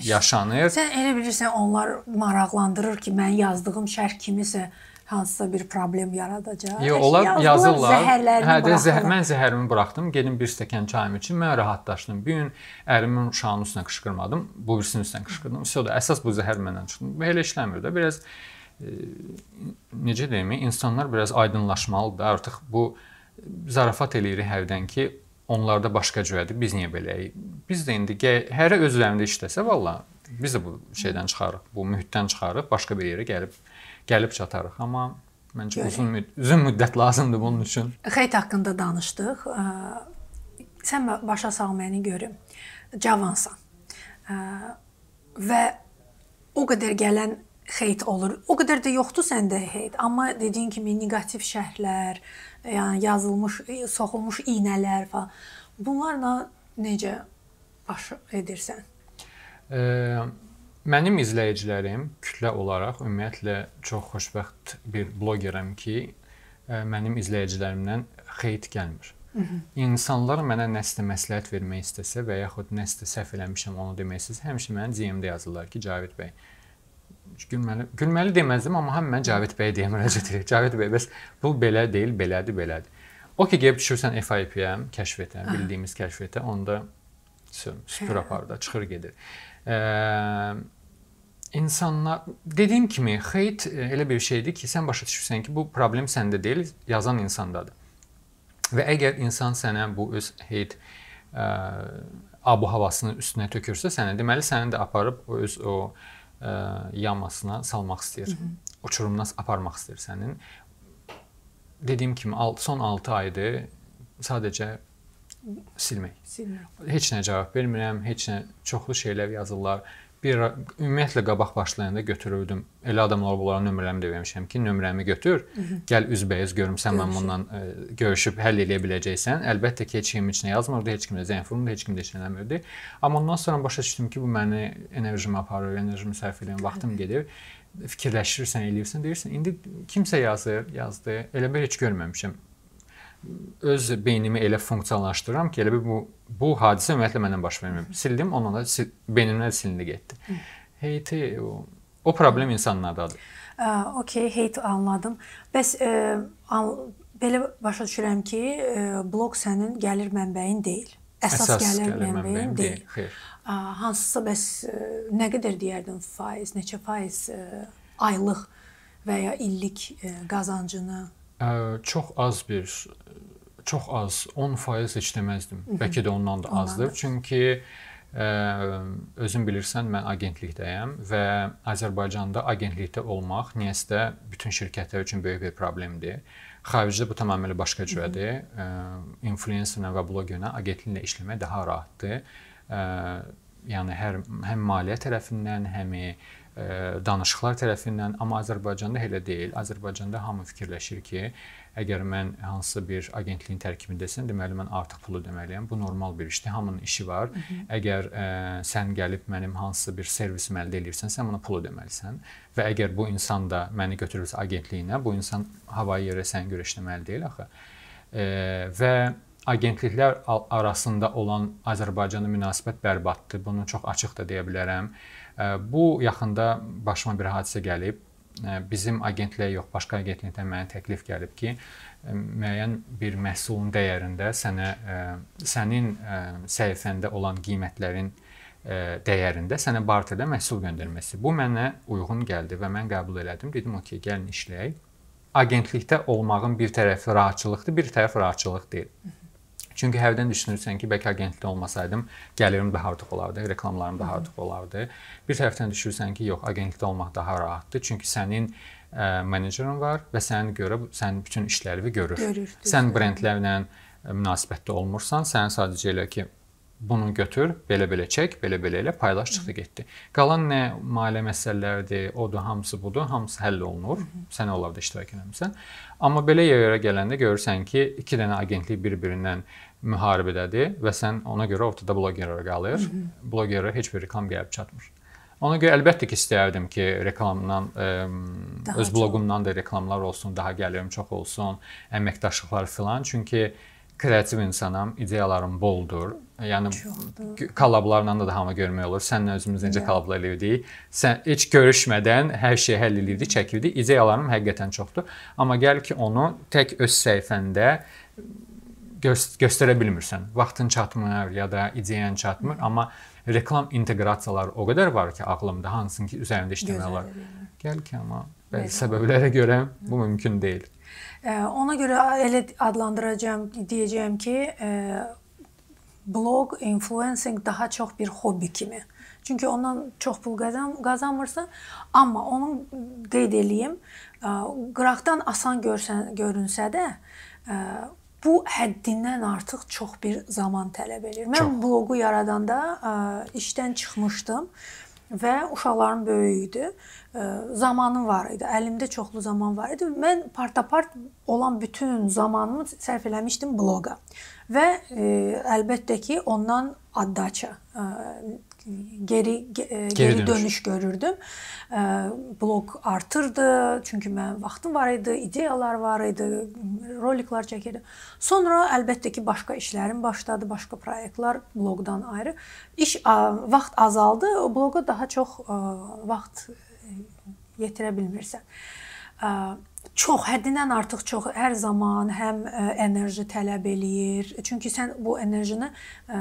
yaşanır. Sən elə bilirsən onlar maraqlandırır ki, mən yazdığım şərh kimisə hansısa bir problem yaradacaq. Yox, onlar yazdılar. yazırlar. Zəhərlərini hə, də zəh mən zəhərimi buraxdım. Gedim bir stəkan çayım üçün mən rahatlaşdım. Bu gün ərimin uşağının üstünə qışqırmadım. Bu birisinin üstünə qışqırdım. Vəsədə əsas bu zəhər məndən çıxdı. Belə işləmir də. Biraz e, necə deyim, insanlar biraz aydınlaşmalıdır. Artıq bu zarafat eləyirik hərdən ki, onlarda başqa cürədir. Biz niyə beləyik? Biz də indi hərə öz üzərində işləsə valla biz də bu şeydən çıxarıq, bu mühitdən çıxarıq, başqa bir yerə gəlib gəlib çatarıq. Amma məncə Görək. uzun müd uzun müddət lazımdır bunun üçün. Xeyt haqqında danışdıq. Sən başa sal məni görüm. Cavansan. Və o qədər gələn xeyt olur. O qədər də yoxdur səndə xeyt, amma dediyin kimi neqativ şərhlər, yəni yazılmış, e, soxulmuş iynələr falan. Bunlarla necə baş edirsən? Ə, Mənim izləyicilərim kütlə olaraq ümumiyyətlə çox xoşbəxt bir bloqeram ki, e, mənim izləyicilərimdən xeyit gəlmir. Hı mhm. -hı. İnsanlar mənə nəsə məsləhət vermək istəsə və yaxud nəsə səhv eləmişəm onu demək istəsə, həmişə mənə DM-də yazırlar ki, Cavid bəy gülməli gülməli deməzdim, amma həm mən Cavid bəyə deyə müraciət edirəm. Cavid bəy, bəs bu belə deyil, belədir, belədir. O ki, gəlib düşürsən FIP-yə, kəşfetə, hə. bildiyimiz kəşfetə, onda sür, süpür aparda çıxır gedir insanlar dediyim kimi xeyt e, elə bir şeydir ki, sən başa düşürsən ki, bu problem səndə deyil, yazan insandadır. Və əgər insan sənə bu öz heyt ə, e, abu havasını üstünə tökürsə sənə, deməli səni də aparıb o öz o ə, e, yamasına salmaq istəyir. Hı -hı. Uçurumuna aparmaq istəyir sənin. Dediyim kimi alt, son 6 aydır sadəcə silmək. Silmək. Heç nə cavab vermirəm, heç nə çoxlu şeylər yazırlar. Bir ümumiyyətlə qabaq başlayanda götürürdüm. Elə adamlar bunlara nömrəmi də vermişəm ki, nömrəmi götür, Hı mhm. -hı. gəl üzbəyüz görümsən mən bundan ə, e, görüşüb həll eləyə biləcəksən. Əlbəttə ki, heç kim heç nə yazmırdı, heç kim də zəng vurmurdu, heç kim də heç nə eləmirdi. Amma ondan sonra başa düşdüm ki, bu məni enerjimi aparır, enerjimi sərf edirəm, vaxtım Hı gedir fikirləşirsən, eləyirsən, deyirsən, indi kimsə yazır, yazdı. Elə belə heç görməmişəm öz beynimi elə funksionallaşdırıram ki, elə bir bu bu hadisə ümumiyyətlə məndən baş verməyib. Sildim, ondan da sil, beynimdən silindi getdi. Heyti o, o problem insanlardadır. Okay, heyt anladım. Bəs ə, an, belə başa düşürəm ki, ə, blok sənin gəlir mənbəyin deyil. Əsas, Əsas gəlir, gəlir mənbəyin, mənbəyin deyil. deyil. Xeyr. Ə, hansısa bəs ə, nə qədər deyərdin faiz, neçə faiz ə, aylıq və ya illik ə, qazancını çox az bir çox az 10% heç deməzdim. Hı -hı. Bəlkə də ondan da azdır. Ondan. Çünki ə, özün bilirsən, mən agentlikdəyəm və Azərbaycanda agentlikdə olmaq niyəsə bütün şirkətlər üçün böyük bir problemdir. Xaricdə bu tamamilə başqa cürədir. Ə, influencerlə və blogerlə agentliklə işləmək daha rahatdır. Ə, yəni hər həm maliyyə tərəfindən, həm E, danışıqlar tərəfindən, amma Azərbaycanda elə deyil. Azərbaycanda hamı fikirləşir ki, əgər mən hansısa bir agentliyin tərkibindəsən, deməli mən artıq pul ödəməliyəm. Bu normal bir işdir. Hamının işi var. Hı -hı. Əgər ə, e, sən gəlib mənim hansısa bir servisim əldə edirsən, sən buna pul ödəməlisən. Və əgər bu insan da məni götürürsə agentliyinə, bu insan havayı yerə sənin görə işləməli deyil axı. Ə, e, və agentliklər arasında olan Azərbaycanın münasibət bərbaddır. Bunu çox açıq da deyə bilərəm. Bu yaxında başıma bir hadisə gəlib. Bizim agentliyə yox, başqa agentlikdən mənə təklif gəlib ki, e, müəyyən bir məhsulun dəyərində sənə e, sənin e, səhifəndə olan qiymətlərin dəyərində sənə barterdə məhsul göndərməsi. Bu mənə uyğun gəldi və mən qəbul elədim. Dedim, "OK, gəlin işləyək." Agentlikdə olmağın bir tərəfi rahatçılıqdır, bir tərəfi rahatçılıq deyil. Çünki hərdən düşünürsən ki, bəlkə agentlikdə olmasaydım, gəlirim daha artıq olardı, reklamlarım daha artıq olardı. Bir tərəfdən düşürsən ki, yox, agentlikdə olmaq daha rahatdır, çünki sənin ə, e, menecerin var və səni görə sənin bütün işlərini görür. görür Sən brendlərlə münasibətdə olmursan, sənin sadəcə elə ki, bunu götür, belə-belə çək, belə-belə elə paylaş çıxdı getdi. Qalan nə maliyyə məsələləridir, odur, hamısı budur, hamısı həll olunur. Hı -hı. Sən onlarda iştirak etmisən. Amma belə yerə gələndə görürsən ki, 2 dənə agentlik bir-birindən müharibədədir və sən ona görə ortada bloqerlər qalır. Hı -hı. Bloqerə heç bir reklam gəlib çatmır. Ona görə əlbəttə ki, istəyərdim ki, reklamdan ə, daha öz bloqumdan da reklamlar olsun, daha gəlirim çox olsun, əməkdaşlıqlar filan. Çünki kreativ insanam, ideyalarım boldur. Yəni Çoxdur. kollablarla da, da hamı görmək olur. Sənlə özümüz necə kollablar eləyirdik. Sən heç görüşmədən hər şeyi həll eləyirdik, çəkirdik. İdeyalarım həqiqətən çoxdur. Amma gəl ki, onu tək öz səhifəndə göstərə bilmirsən. Vaxtın çatmır ya da ideyan çatmır, amma reklam inteqrasiyaları o qədər var ki, ağlımda hansının ki, üzərində işləmək olar. Gəl ki, amma bəzi Necə? səbəblərə görə bu mümkün deyil. Ona görə elə adlandıracağam, deyəcəyəm ki, bloq, influencing daha çox bir hobbi kimi. Çünki ondan çox pul qazan qazanmırsan, amma onun qeyd eləyim, qıraqdan asan görsən görünsə də bu həddindən artıq çox bir zaman tələb edir. Mən çox. bloqu yaradanda işdən çıxmışdım və uşaqlarım böyük idi. Zamanım var idi. Əlimdə çoxlu zaman var idi. Mən partapart olan bütün zamanımı sərf eləmişdim bloqa. Hmm və e, əlbəttə ki, ondan addaça e, geri e, geri, geri dönüş. dönüş görürdüm. E, blok artırdı çünki mənim vaxtım var idi, ideyalar var idi, roliklər çəkirdim. Sonra əlbəttə ki, başqa işlərim başladı, başqa layihələr bloqdan ayrı. İş a, vaxt azaldı, o bloqa daha çox a, e, vaxt e, yetirə bilmirsən. A, e, çox həddindən artıq çox hər zaman həm e, enerji tələb eləyir. Çünki sən bu enerjini e,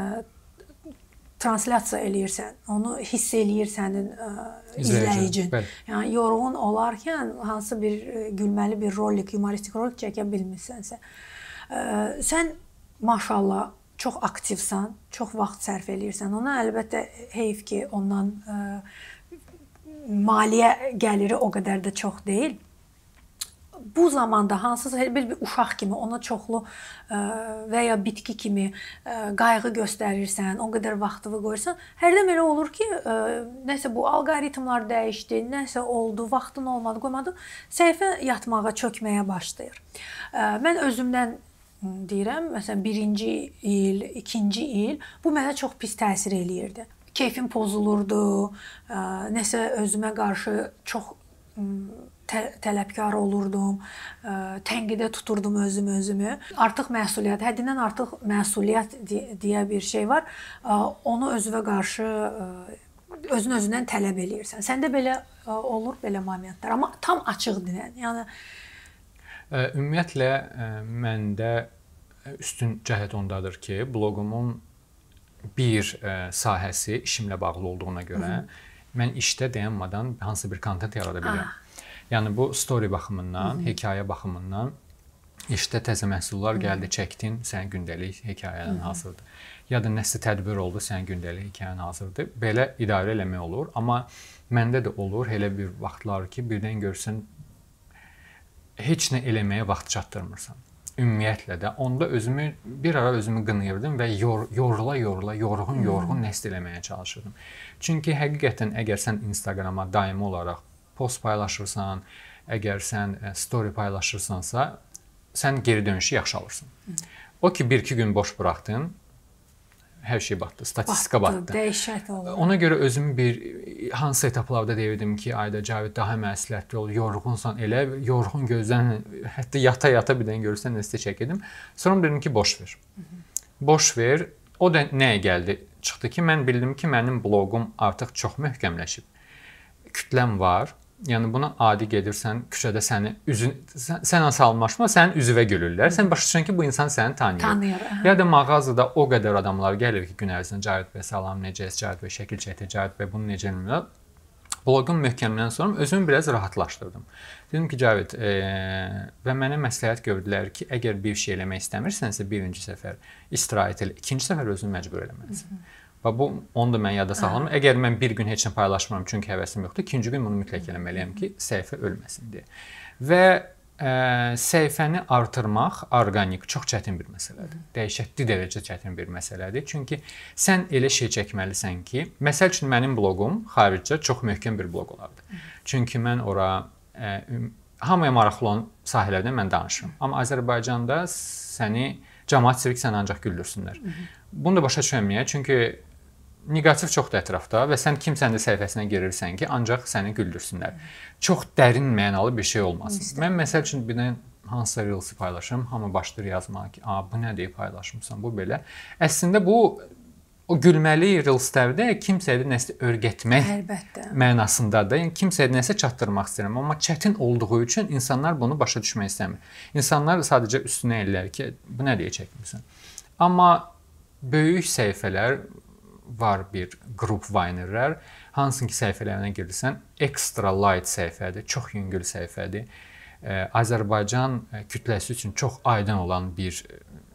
translasiya eləyirsən, onu hiss eləyir sənin e, ə, izləyicin. Bəli. Yəni yorğun olarkən hansı bir ə, gülməli bir rolik, yumoristik rolik çəkə bilmirsənsə, ə, sən maşallah çox aktivsan, çox vaxt sərf eləyirsən. Ona əlbəttə heyf ki, ondan ə, maliyyə gəliri o qədər də çox deyil bu zamanda hansısa elə bir, bir uşaq kimi ona çoxlu ə, e, və ya bitki kimi ə, e, qayğı göstərirsən, o qədər vaxtını qoyursan, hərdən elə olur ki, ə, e, nəsə bu alqoritmlər dəyişdi, nəsə oldu, vaxtın olmadı, qoymadı, səhifə yatmağa, çökməyə başlayır. Ə, mən özümdən deyirəm, məsələn, 1-ci il, 2-ci il bu mənə çox pis təsir eləyirdi. Keyfim pozulurdu, ə, nəsə özümə qarşı çox tə tələbkar olurdum, ə, e, tənqidə tuturdum özüm özümü. Artıq məsuliyyət, həddindən artıq məsuliyyət deyə bir şey var. Ə, e, onu özünə qarşı ə, e, özün özündən tələb eləyirsən. Səndə belə ə, olur belə momentlər, amma tam açıq deyən. Yəni ə, ümumiyyətlə ə, məndə üstün cəhət ondadır ki, bloqumun bir ə, sahəsi işimlə bağlı olduğuna görə Hı -hı. mən işdə dayanmadan hansısa bir kontent yarada bilirəm. Ah. Yəni bu story baxımından, Hı -hı. hekayə baxımından işdə təzə məhsullar gəldi, çəkdin, sənin gündəlik hekayən hazırdır. Ya da nəsə tədbir oldu, sənin gündəlik hekayən hazırdır. Belə idarə eləmək olur, amma məndə də olur elə bir vaxtlar ki, birdən görsən heç nə eləməyə vaxt çatdırmırsan. Ümumiyyətlə də onda özümü bir ara özümü qınayırdım və yor, yorula yorula, yorğun yorğun nəsə eləməyə çalışırdım. Çünki həqiqətən əgər sən Instagrama daimi olaraq post paylaşırsan, əgər sən e, story paylaşırsansa, sən geri dönüşü yaxşı alırsan. Hı. O ki 1-2 gün boş buraxdın, hər şey batdı, statistika batdı. batdı. Dəhşət oldu. E, ona görə özümü bir e, hansı etaplarda deyirdim ki, ayda Cavid daha məsləhətli ol, yorğunsan elə, yorğun gözdən hətta yata-yata birdən görürsən nəsə çəkirdim. Sonra dedim ki, boş ver. Hı -hı. Boş ver. O da nəyə gəldi? Çıxdı ki, mən bildim ki, mənim bloqum artıq çox möhkəmləşib. Kütləm var. Yəni buna adi gedirsən, küçədə səni üzün sən, sən asalmaşma, sənin üzüvə gülürlər. Sən başa düşürsən ki, bu insan səni tanıyır. Tanıyır. Hə. Ya da mağazada o qədər adamlar gəlir ki, gün ərzində Cavit bəy salam, necəsiz Cavit bəy, şəkil çəkdi Cavit bəy, bunu necə bilmirəm. Bloqum möhkəmdən sonra özümü biraz rahatlaşdırdım. Dedim ki, Cavit, e, və mənə məsləhət gördülər ki, əgər bir şey eləmək istəmirsənsə, birinci səfər istirahət elə, ikinci səfər özünü məcbur eləməlisən. Hı mhm. -hı. Və bu onu da mən yadda saxlamıram. Əgər mən bir gün heç nə paylaşmıram çünki həvəsim yoxdur, ikinci gün bunu mütləq eləməliyəm ki, səhifə ölməsin deyə. Və ə, e, səhifəni artırmaq orqanik çox çətin bir məsələdir. Dəhşətli dərəcə çətin bir məsələdir. Çünki sən elə şey çəkməlisən ki, məsəl üçün mənim bloqum xaricdə çox möhkəm bir bloq olardı. Çünki mən ora ə, e, hamıya maraqlı olan sahələrdən mən danışıram. Amma Azərbaycanda səni cəmaət sevik sən ancaq güldürsünlər. Bunu da başa düşmürəm niyə? Çünki Neqativ çoxdur ətrafda və sən kimsənin də səhifəsinə girirsən ki, ancaq səni güldürsünlər. Çox dərin mənalı bir şey olmasın. İşte. Mən məsəl üçün bir dənə hansısa reelsi paylaşım, hamı başlayır yazmağa ki, "A, bu nə deyə paylaşmısan? Bu belə." Əslində bu o gülməli reelslərdə kimsəyə nəsə öyrətmək Əlbəttə. mənasındadır. Yəni kimsəyə nəsə çatdırmaq istəyirəm, amma çətin olduğu üçün insanlar bunu başa düşmək istəmir. İnsanlar sadəcə üstünə ellər ki, "Bu nə deyə çəkmisən?" Amma böyük səhifələr var bir qrup Vinerlər. Hansın ki səhifələrinə girsən, extra light səhifədir, çox yüngül səhifədir. Azərbaycan kütləsi üçün çox aydın olan bir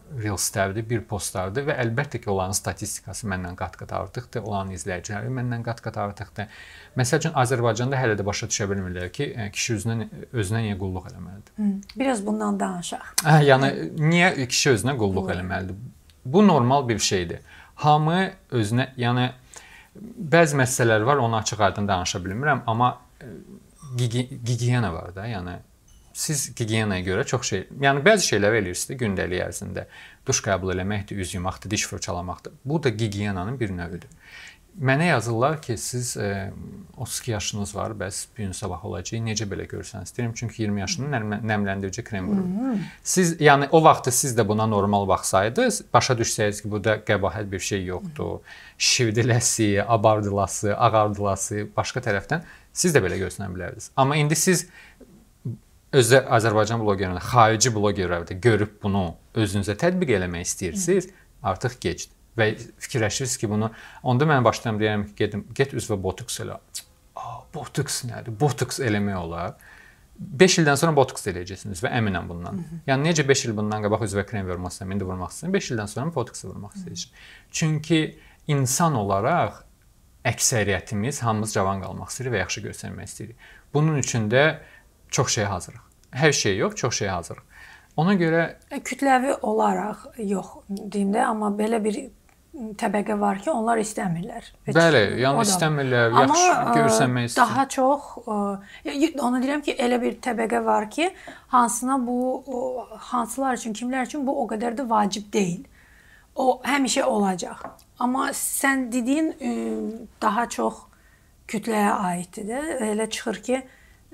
reelslərdir, bir postlardır və əlbəttə ki, onların statistikası məndən qat-qat artıqdır, onların izləyiciləri məndən qat-qat artıqdır. Məsəl üçün Azərbaycanda hələ də başa düşə bilmirlər ki, kişi özünə özünə niyə qulluq eləməlidir. Biraz bundan danışaq. Hə, yəni niyə kişi özünə qulluq eləməlidir? Bu normal bir şeydir hamı özünə, yəni bəzi məsələlər var, onu açıq-aydın danışa bilmirəm, amma e, gigiyena var da, yəni siz gigiyenaya görə çox şey, yəni bəzi şeylər eləyirsiniz də gündəlik ərzində. Duş qəbul eləməkdir, üz yumaqdır, diş fırçalamaqdır. Bu da gigiyenanın bir növüdür. Mənə yazırlar ki, siz e, 32 yaşınız var, bəs bu gün sabah olacaq. Necə belə görürsünüz? Deyirəm çünki 20 yaşını nəml nəmləndirici krem vururam. Hmm. Siz yəni o vaxtı siz də buna normal baxsaydınız, başa düşsəydiniz ki, bu da qəbahət bir şey yoxdur. Şivdiləsi, abardılası, ağardılası başqa tərəfdən siz də belə gözlənə bilərdiniz. Amma indi siz özə Azərbaycan bloqerlərinin xarici bloqerlərdə görüb bunu özünüzə tətbiq eləmək istəyirsiniz, artıq gecdir və fikirləşirsiniz ki, bunu onda mən başlayıram deyirəm ki, gedim, get üzvə botoks elə. A, botoks nədir? Botoks eləmək olar. 5 ildən sonra botoks eləyəcəksiniz və əminəm bundan. Hı -hı. Yəni necə 5 il bundan qabaq üzvə krem vurmasam, indi vurmaq istəyirəm. 5 ildən sonra botoks vurmaq istəyirəm. Çünki insan olaraq əksəriyyətimiz hamımız cavan qalmaq istəyirik və yaxşı göstərmək istəyirik. Bunun üçün də çox şeyə hazırıq. Hər şey yox, çox şeyə hazırıq. Ona görə e, kütləvi olaraq yox deyim də, amma belə bir təbəqə var ki, onlar istəmirlər. Heç, Bəli, yəni istəmirlər, yaxşı e, görsənmək istəyir. Daha çox e, onu deyirəm ki, elə bir təbəqə var ki, hansına bu hansılar üçün, kimlər üçün bu o qədər də vacib deyil. O həmişə olacaq. Amma sən dediyin e, daha çox kütləyə aiddir də. Elə çıxır ki,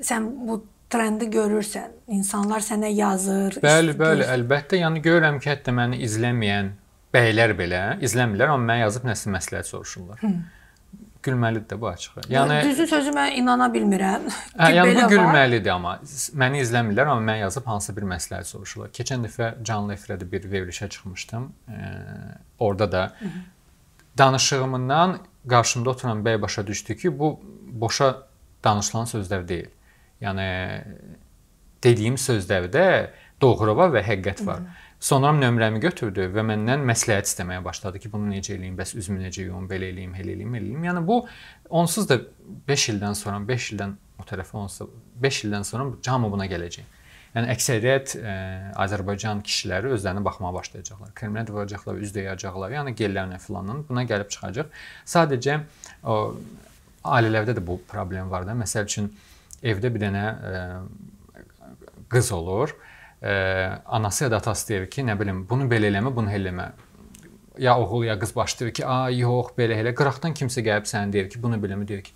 sən bu trendi görürsən, insanlar sənə yazır. Bəli, istəyir. bəli, əlbəttə. Yəni görürəm ki, hətta məni izləməyən bəylər belə izləmirlər, amma mənə yazıb nəsə məsləhət soruşurlar. Hı. Gülməlidir də bu açığı. Yəni düzün sözü mən inana bilmirəm. Hə, yəni bu gülməlidir var. amma məni izləmirlər, amma mən yazıb hansı bir məsləhət soruşurlar. Keçən dəfə canlı efirdə bir verilişə çıxmışdım. E, orada da Hı. danışığımdan qarşımda oturan bəy başa düşdü ki, bu boşa danışılan sözlər deyil. Yəni dediyim sözlərdə doğru var və həqiqət var. Hı -hı. Sonram nömrəmi götürdü və məndən məsləhət istəməyə başladı ki, bunu necə eləyim, bəs üzümü necə yuyum, belə eləyim, elə eləyim, elə eləyim. Yəni bu onsuz da 5 ildən sonra, 5 ildən o tərəfə onsa 5 ildən sonra hamı buna gələcək. Yəni əksəriyyət ə, e, Azərbaycan kişiləri özlərinə baxmağa başlayacaqlar. Kriminal vuracaqlar, üz dəyəcəklər, yəni gellərinə filanın buna gəlib çıxacaq. Sadəcə o ailələrdə də bu problem var da. Məsəl üçün evdə bir dənə ə, e, qız olur e, anası ya da atası deyir ki, nə bilim, bunu belə eləmə, bunu eləmə. Ya oğul ya qız başlayır ki, "A, yox, belə elə." Qıraqdan kimsə gəlib səni deyir ki, bunu beləmi deyir ki,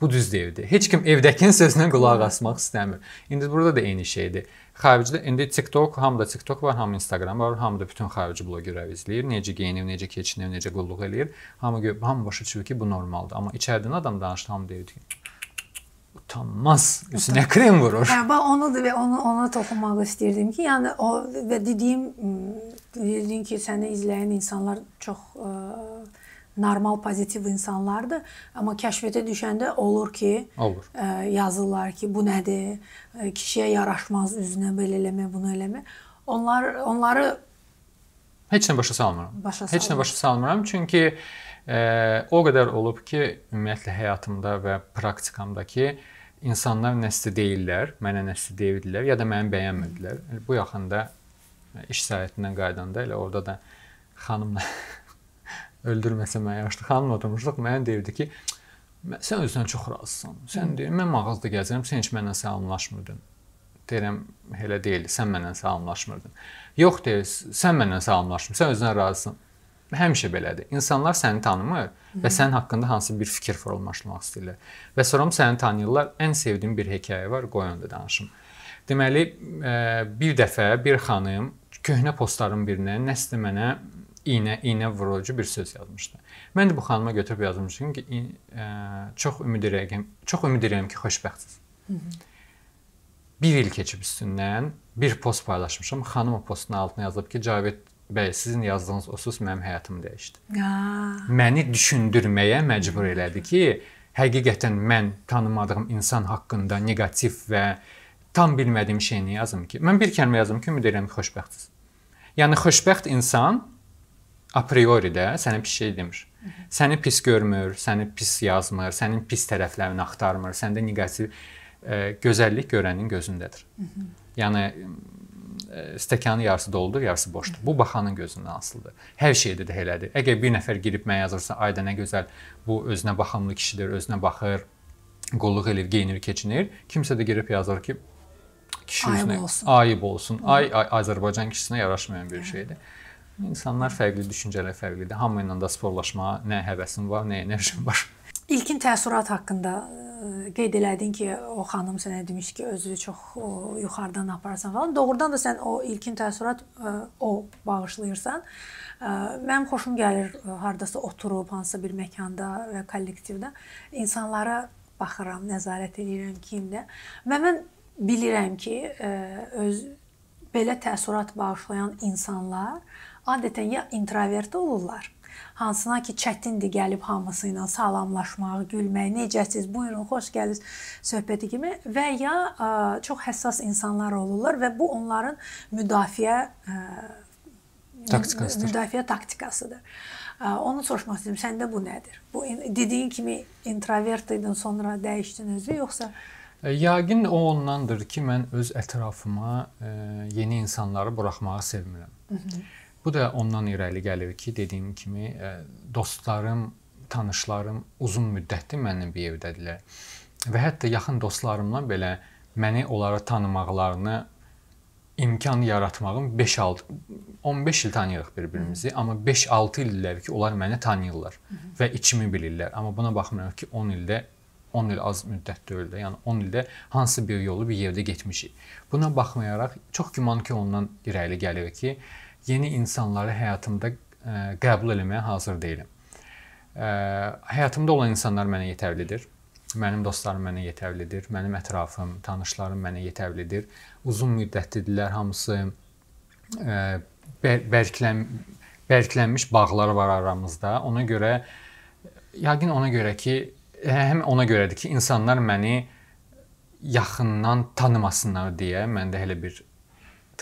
bu düz deyildi. Heç kim evdəkinin sözünə qulaq asmaq istəmir. İndi burada da eyni şeydir. Xaricdə indi TikTok, hamda TikTok var, hamı Instagram var, hamı da bütün xarici bloqerlər izləyir. Necə geyinib, necə keçinib, necə qulluq eləyir. Hamı hamı başa düşür ki, bu normaldır. Amma içəridən adam danışdı, hamı deyir ki, utanmaz. Üstüne krem vurur. Yani ben onu ve onu ona toxunmaq istəyirdim ki, yəni o və dediyim dedin ki, səni izləyən insanlar çox ə, e, normal pozitiv insanlardır, amma kəşfətə düşəndə olur ki, olur. Ə, e, yazırlar ki, bu nədir? Ə, e, kişiyə yaraşmaz üzünə belə eləmə, bunu eləmə. Onlar onları heç nə başa salmıram. Başa heç salmıram. nə başa salmıram çünki ə, o qədər olub ki, ümumiyyətlə həyatımda və praktikamdakı ə, insanlar nəsli deyirlər, mənə nəsli deyirdilər ya da məni bəyənmirdilər. Elə bu yaxında iş səyahətindən qayıdanda elə orada da xanımla öldürməsə məni yaşlı xanımla oturmuşduq. Mənə deyirdi ki, sən özündən çox razısan. Sən deyir, mən mağazada gəzirəm, sən heç mənlə salamlaşmırdın. Deyirəm, elə deyil, sən mənlə salamlaşmırdın. Yox deyir, sən mənlə salamlaşmısan, sən özünə razısan həmişə belədir. İnsanlar səni tanımır Hı. və sənin haqqında hansı bir fikir formalaşdırmaq istəyirlər. Və sonra səni tanıyırlar. Ən sevdiyim bir hekayə var, qoy onda danışım. Deməli, e, bir dəfə bir xanım köhnə postların birinə nəsə mənə iynə iynə vurucu bir söz yazmışdı. Mən də bu xanıma götürüb yazmışdım ki, ə, e, çox ümid edirəm, çox ümid edirəm ki, xoşbəxtsiz. Hı -hı. 1 il keçib üstündən bir post paylaşmışam. Xanım o postun altına yazıb ki, Cavit Bəli, sizin yazdığınız o söz mənim həyatımı dəyişdi. Aa. Məni düşündürməyə məcbur elədi ki, həqiqətən mən tanımadığım insan haqqında neqativ və tam bilmədiyim şeyini yazım ki, mən bir kəlmə yazım ki, ümid edirəm xoşbəxtsiz. Yəni xoşbəxt insan a priori də sənə pis şey demir. Səni pis görmür, səni pis yazmır, sənin pis tərəflərini axtarmır, səndə neqativ ə, e, gözəllik görənin gözündədir. Yəni stəkanı yarısı doldur, yarısı boşdur. Bu baxanın gözündən asılıdır. Hər şeydə də elədir. Əgər bir nəfər girib mənə yazırsa, "Ayda nə gözəl, bu özünə baxımlı kişidir, özünə baxır, qulluq eləyir, geyinir, keçinir." Kimsə də girib yazır ki, kişi ayıb üzünə olsun. ayıb olsun. Ay, ay Azərbaycan kişisinə yaraşmayan bir şeydir. İnsanlar fərqli düşüncələr fərqlidir. Hamı ilə də sporlaşmağa nə həvəsim var, nə enerjim var. İlkin təəssürat haqqında e, qeyd elədin ki, o xanım sənə demiş ki, özü çox o, yuxarıdan aparsan falan. Doğrudan da sən o ilkin təəssürat e, o bağışlayırsan. E, mənim xoşum gəlir hardasa oturub hansısa bir məkanda və kollektivdə insanlara baxıram, nəzarət edirəm kimdə. Və mən bilirəm ki, öz belə təəssürat bağışlayan insanlar adətən ya introvert olurlar, hansına ki çətindir gəlib hamısı ilə salamlaşmaq, gülmək, necəsiz, buyurun, xoş gəliniz söhbəti kimi və ya ə, çox həssas insanlar olurlar və bu onların müdafiə ə, e, taktikasıdır. Müdafiə taktikasıdır. Onu soruşmaq istəyirəm. Səndə bu nədir? Bu dediyin kimi introvert idin, sonra dəyişdin özü, yoxsa e, Yəqin o ondandır ki, mən öz ətrafıma ə, e, yeni insanları buraxmağı sevmirəm. Hı -hı. Bu da ondan irəli gəlir ki, dediyim kimi e, dostlarım, tanışlarım uzun müddətdir mənim bir evdədilər. Və hətta yaxın dostlarımla belə məni onları tanımaqlarını imkan yaratmağım 5-6 15 il tanıyırıq bir-birimizi, amma 5-6 illər ki, onlar məni tanıyırlar və içimi bilirlər. Amma buna baxmayaraq ki, 10 ildə 10 il az müddət deyil də, yəni 10 ildə hansı bir yolu bir yerdə getmişik. Buna baxmayaraq çox güman ki, ondan irəli gəlir ki, yeni insanları həyatımda e, qəbul eləməyə hazır deyiləm. E, həyatımda olan insanlar mənə yetərlidir. Mənim dostlarım mənə yetərlidir, mənim ətrafım, tanışlarım mənə yetərlidir. Uzun müddətlidirlər hamısı e, bərklən bərklənmiş bağlar var aramızda. Ona görə yəqin ona görə ki, həm ona görədir ki, insanlar məni yaxından tanımasınlar deyə məndə elə bir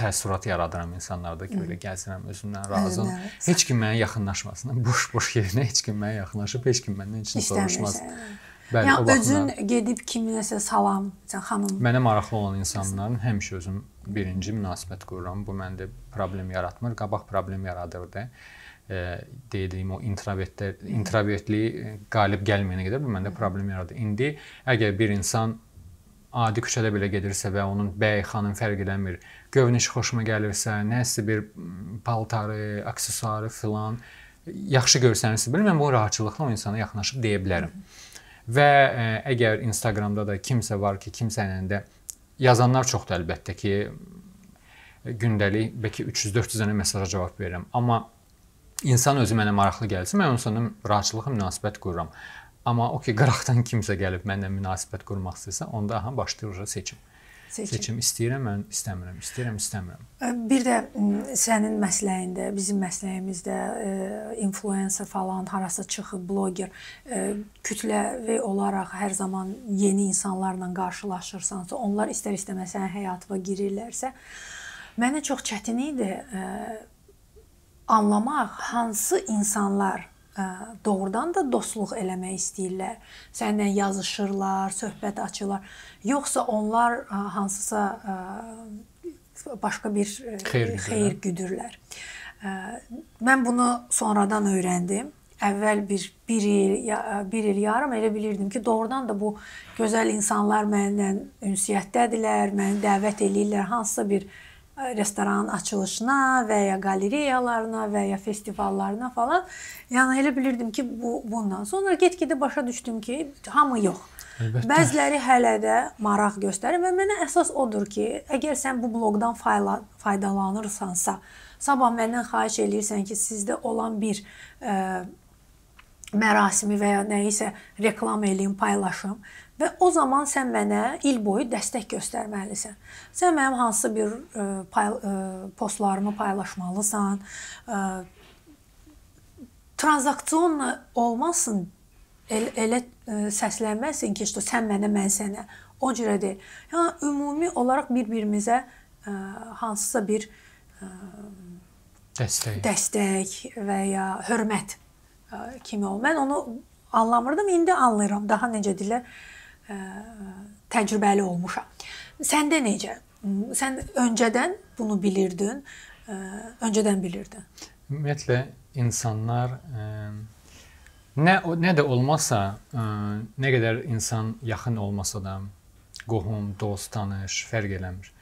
təəssürat yaradıram insanlarda ki, belə gəlsinəm özümdən razım. Heç kim mənə yaxınlaşmasın. Boş-boş yerinə heç kim mənə yaxınlaşıb, heç kim məndən heç nə soruşmaz. Bəli, yəni, o baxımdan. Özün gedib kiminəsə salam, sən xanım. Mənə maraqlı olan insanların həmişə özüm birinci münasibət qururam. Bu məndə problem yaratmır, qabaq problem yaradırdı. E, dediyim o introvertlər introvertliyi qalib gəlməyənə qədər bu məndə problem yaradı. İndi əgər bir insan adi küçədə belə gedirsə və onun bəy, xanım fərq eləmir. E, gövünüş xoşuma gəlirsə, nəsə bir paltarı, aksessuarı filan yaxşı görsənirsə, bilmirəm, mən bu rahatçılıqla o insana yaxınlaşıb deyə bilərəm. Və ə, əgər Instagramda da kimsə var ki, kimsənin də yazanlar çoxdur əlbəttə ki, gündəlik bəlkə 300-400 dənə mesaja cavab verirəm. Amma insan özü mənə maraqlı gəlsə, mən onunla rahatçılıqla münasibət qururam. Amma o ki, qıraqdan kimsə gəlib mənlə münasibət qurmaq istəsə, onda aha başlayır seçim seçim, seçim istəyirəm mən, istəmirəm, istəyirəm, istəmirəm. Bir də sənin məsləyində, bizim məsləyimizdə influencer falan harasa çıxıb bloger kütləvi olaraq hər zaman yeni insanlarla qarşılaşırsansa, onlar istər-istəməz sənin həyatıma girirlərsə, mənə çox çətin idi anlamaq hansı insanlar doğrudan da dostluq eləmək istəyirlər. Səninlə yazışırlar, söhbət açırlar yoxsa onlar e, hansısa e, başqa bir xeyir, xeyir güdürlər. E, mən bunu sonradan öyrəndim. Əvvəl bir 1 il 1 il yarım elə bilirdim ki, doğrudan da bu gözəl insanlar mənimlə ünsiyyətdədirlər, məni dəvət eləyirlər hansısa bir restoran açılışına və ya qaleriyalarına və ya festivallarına falan. Yəni elə bilirdim ki, bu bundan sonra get-gedə başa düşdüm ki, hamı yox. Əlbəttə. Bəziləri hələ də maraq göstərir və mənə əsas odur ki, əgər sən bu bloqdan fayla, faydalanırsansa, sabah məndən xahiş eləyirsən ki, sizdə olan bir ə, e, mərasimi və ya nəyisə reklam eləyim, paylaşım Və o zaman sən mənə il boyu dəstək göstərməlisən. Sən mənim hansı bir ə, e, pay, ə, e, postlarımı paylaşmalısan. Ə, e, tranzaksion olmasın, el, elə ə, səslənməsin ki, işte, sən mənə, mən sənə. O cürə deyil. Yəni ümumi olaraq bir-birimizə ə, hansısa bir ə, dəstək, dəstək və ya hörmət ə, kimi ol. Mən onu anlamırdım, indi anlayıram. Daha necə deyirlər? ə, təcrübəli olmuşam. Səndə necə? Hmm, Sən öncədən bunu bilirdin, ə, e, öncədən bilirdin. Ümumiyyətlə insanlar ə, e, nə nə də olmasa, ə, e, nə qədər insan yaxın olmasa da, qohum, dost, tanış fərq eləmir.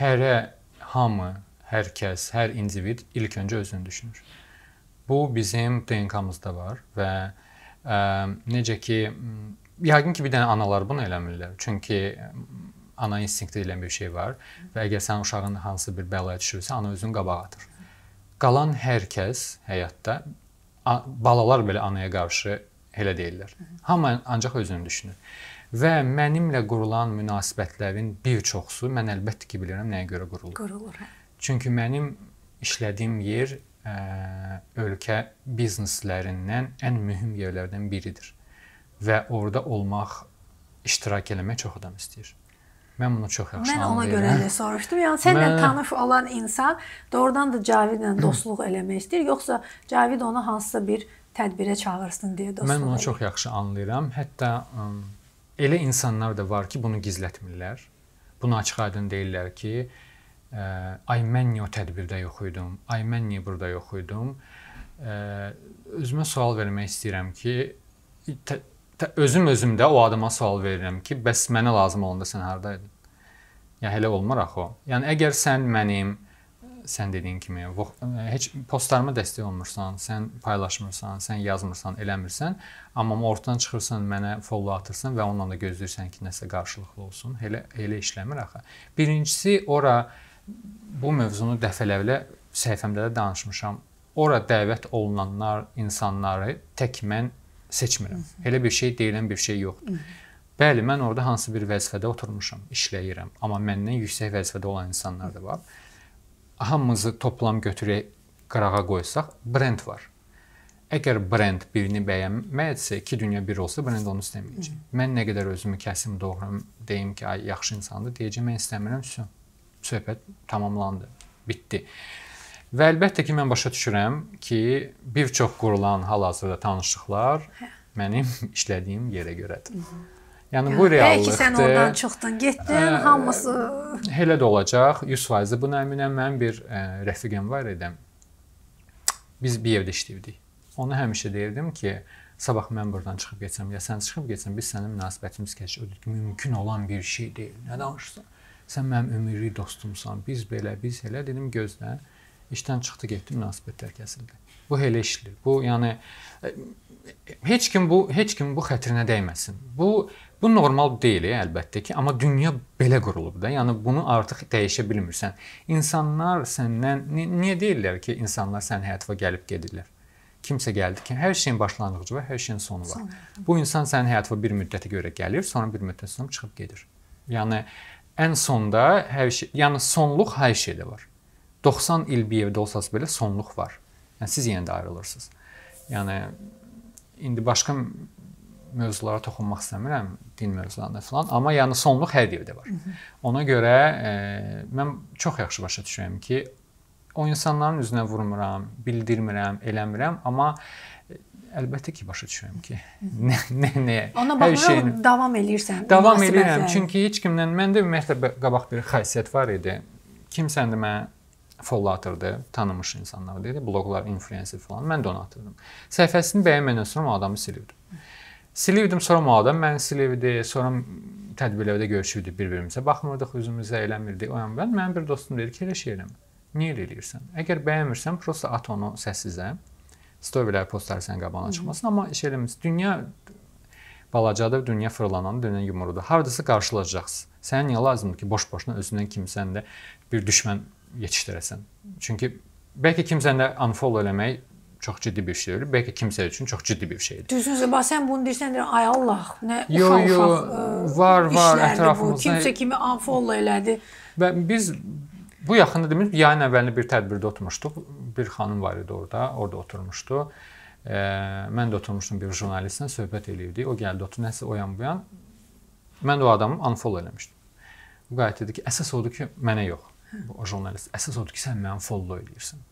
Hərə hamı, hər kəs, hər individ ilk öncə özünü düşünür. Bu bizim DNK-mızda var və ə, necə ki yəqin ki, bir dənə analar bunu eləmirlər. Çünki ana instinkti ilə bir şey var və əgər sən uşağın hansı bir bəlaya düşürsə, ana özünü qabağa atır. Qalan hər kəs həyatda balalar belə anaya qarşı elə deyirlər. Hamı ancaq özünü düşünür. Və mənimlə qurulan münasibətlərin bir çoxusu mən əlbəttə ki bilirəm nəyə görə qurulur. Qurulur. Hə. Çünki mənim işlədiyim yer ə, ölkə bizneslərindən ən mühüm yerlərdən biridir və orada olmaq, iştirak eləmək çox adam istəyir. Mən bunu çox yaxşı anlayıram. Mən ona görə də soruşdum. Yəni sənlə mən... tanış olan insan doğrudan da Cavidlə dostluq eləmək istəyir, yoxsa Cavid onu hansısa bir tədbirə çağırsın deyə dostluq. Mən bunu elə. çox yaxşı anlayıram. Hətta ə, elə insanlar da var ki, bunu gizlətmirlər. Bunu açıq-aydın deyirlər ki, ə, ay mən niyə o tədbirdə yox idim? Ay mən niyə burada yox idim? Ə, özümə sual vermək istəyirəm ki, özüm özümdə o adama sual verirəm ki, bəs mənə lazım olanda sən hardaydın? Ya yəni, elə olmur axı o. Yəni əgər sən mənim sən dediyin kimi e, heç postlarıma dəstək olmursan, sən paylaşmırsan, sən yazmırsan, eləmirsən, amma ortadan çıxırsan, mənə follow atırsan və onunla da gözləyirsən ki, nəsə qarşılıqlı olsun. Elə elə işləmir axı. Birincisi ora bu mövzunu dəfələrlə səhifəmdə də danışmışam. Ora dəvət olunanlar, insanları tək mən seçmirəm. Elə bir şey deyilən bir şey yoxdur. Bəli, mən orada hansı bir vəzifədə oturmuşam, işləyirəm, amma məndən yüksək vəzifədə olan insanlar da var. Hamımızı toplam götürək qırağa qoysaq, brend var. Əgər brend birini bəyənməyəcəksə, iki dünya bir olsa, brend onu istəməyəcək. Mən nə qədər özümü kəsim doğram, deyim ki, ay yaxşı insandır, deyəcəm mən istəmirəm, sü. Söhbət tamamlandı, bitdi. Və əlbəttə ki, mən başa düşürəm ki, bir çox qurulan hal-hazırda tanışlıqlar hə. mənim işlədiyim yerə görədir. Hı -hı. Yəni hə, bu reallıqdır. Bəlkə sən oradan çoxdan getdin, ə, hə, hamısı elə də olacaq. 100% bu nümunəm mənim bir ə, e, rəfiqəm var idi. Biz bir evdə işləyirdik. Ona həmişə deyirdim ki, sabah mən burdan çıxıb getsəm ya sən çıxıb getsən, biz sənin münasibətimiz kəşf mümkün olan bir şey deyil. Nə danışırsan? Sən mənim ömürlük dostumsan. Biz belə, biz elə dedim gözlə. Hə? işdən çıxdı, getdi, münasibətlər kəsildi. Bu elə işdir. Bu yəni e, heç kim bu heç kim bu xətrinə dəyməsin. Bu bu normal deyil e, əlbəttə ki, amma dünya belə qurulub da. Yəni bunu artıq dəyişə bilmirsən. İnsanlar səndən ni niyə deyirlər ki, insanlar sənin həyatıva gəlib gedirlər? Kimsə gəldi ki, hər şeyin başlanğıcı və hər şeyin sonu var. Son. Bu insan sənin həyatıva bir müddətə görə gəlir, sonra bir müddət sonra çıxıb gedir. Yəni ən sonda hər şey, yəni sonluq hər şeydə var. 90 il bir evdə olsanız belə sonluq var. Yəni siz yenə də ayrılırsınız. Yəni indi başqa mövzulara toxunmaq istəmirəm, din mövzularına filan, amma yəni sonluq hər evdə var. Ona görə e, mən çox yaxşı başa düşürəm ki, o insanların üzünə vurmuram, bildirmirəm, eləmirəm, amma e, əlbəttə ki, başa düşürəm ki, nə nə nə. Ona baxmayaraq şeyin... davam eləyirsən. Davam eləyirəm, çünki heç kimdən məndə ümumiyyətlə qabaq bir xasiyyət var idi. Kimsən də mən follow atırdı, tanımış insanlar dedi, bloqlar, influencer falan. Mən də onu atırdım. Səhifəsini bəyənmədən sonra o adamı silirdim. Silirdim, sonra o adam məni silirdi, sonra tədbirlərdə görüşürdük, bir-birimizə baxmırdıq, üzümüzə eləmirdik. O an mən mənim bir dostum dedi ki, elə şey eləmə. Niyə elə eləyirsən? Əgər bəyənmirsən, prosta at onu səssizə. Storylər, postlar sənin qabağına çıxmasın, amma iş eləmir. Dünya balacadır, dünya fırlanan, dünya yumrudur. Hardasa qarşılaşacaqsınız. Sənə niyə lazımdır ki, boş-boşuna özündən kimsən də bir düşmən yetişdirəsən. Çünki bəlkə kimsəni unfollow eləmək çox ciddi bir şeydir. Bəlkə kimsə üçün çox ciddi bir şeydir. Düzünsə, bax sən bunu deyirsən, deyirəm, ay Allah, nə yo, uşaq, yo, uşaq, var, var ətrafımızda. Kimsə kimi unfollow elədi. Və biz bu yaxında demiş, yayın əvvəlində bir tədbirdə oturmuşduq. Bir xanım var idi orada, orada oturmuşdu. E, mən də oturmuşdum bir jurnalistlə söhbət eləyirdik. O gəldi, otur, nəsə oyan bu yan. Mən də o adamı unfollow eləmişdim. Bu qayıt dedi ki, əsas odur ki, mənə yox o jurnalist. Əsas odur ki, sən məni follow edirsən.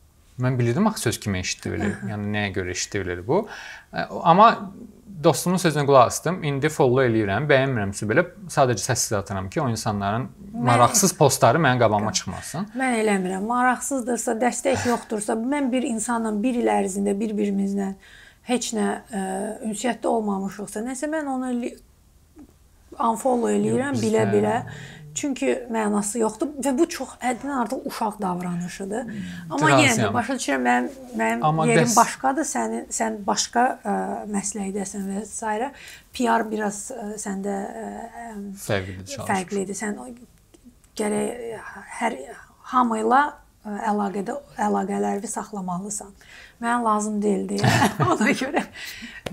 Mən bilirdim axı söz kimi eşitdi belə. Yəni nəyə görə eşitdi belə bu. Amma dostumun sözünə qulaq asdım. İndi follow eləyirəm, bəyənmirəmsə belə sadəcə səssiz atıram ki, o insanların mən, maraqsız postları mənim qabağıma çıxmasın. Mən eləmirəm. Maraqsızdırsa, dəstək yoxdursa, mən bir insanla bir il ərzində bir-birimizlə heç nə ə, ünsiyyətdə olmamışıqsa, nəsə mən onu unfollow eləyirəm bilə-bilə. Çünki mənası yoxdur və bu çox həddən artıq uşaq davranışıdır. Hmm, Amma Transiyan. yenə də başa düşürəm mənim mənim Amma yerim dəs... başqadır, sənin sən başqa ə, məsləkdəsən və s. PR biraz ə, səndə ə, fərqlidir. Fərqlidir. Sən gərək hər hamı ilə əlaqədə əlaqələrvi saxlamalısan. Mən lazım deyil deyə ona görə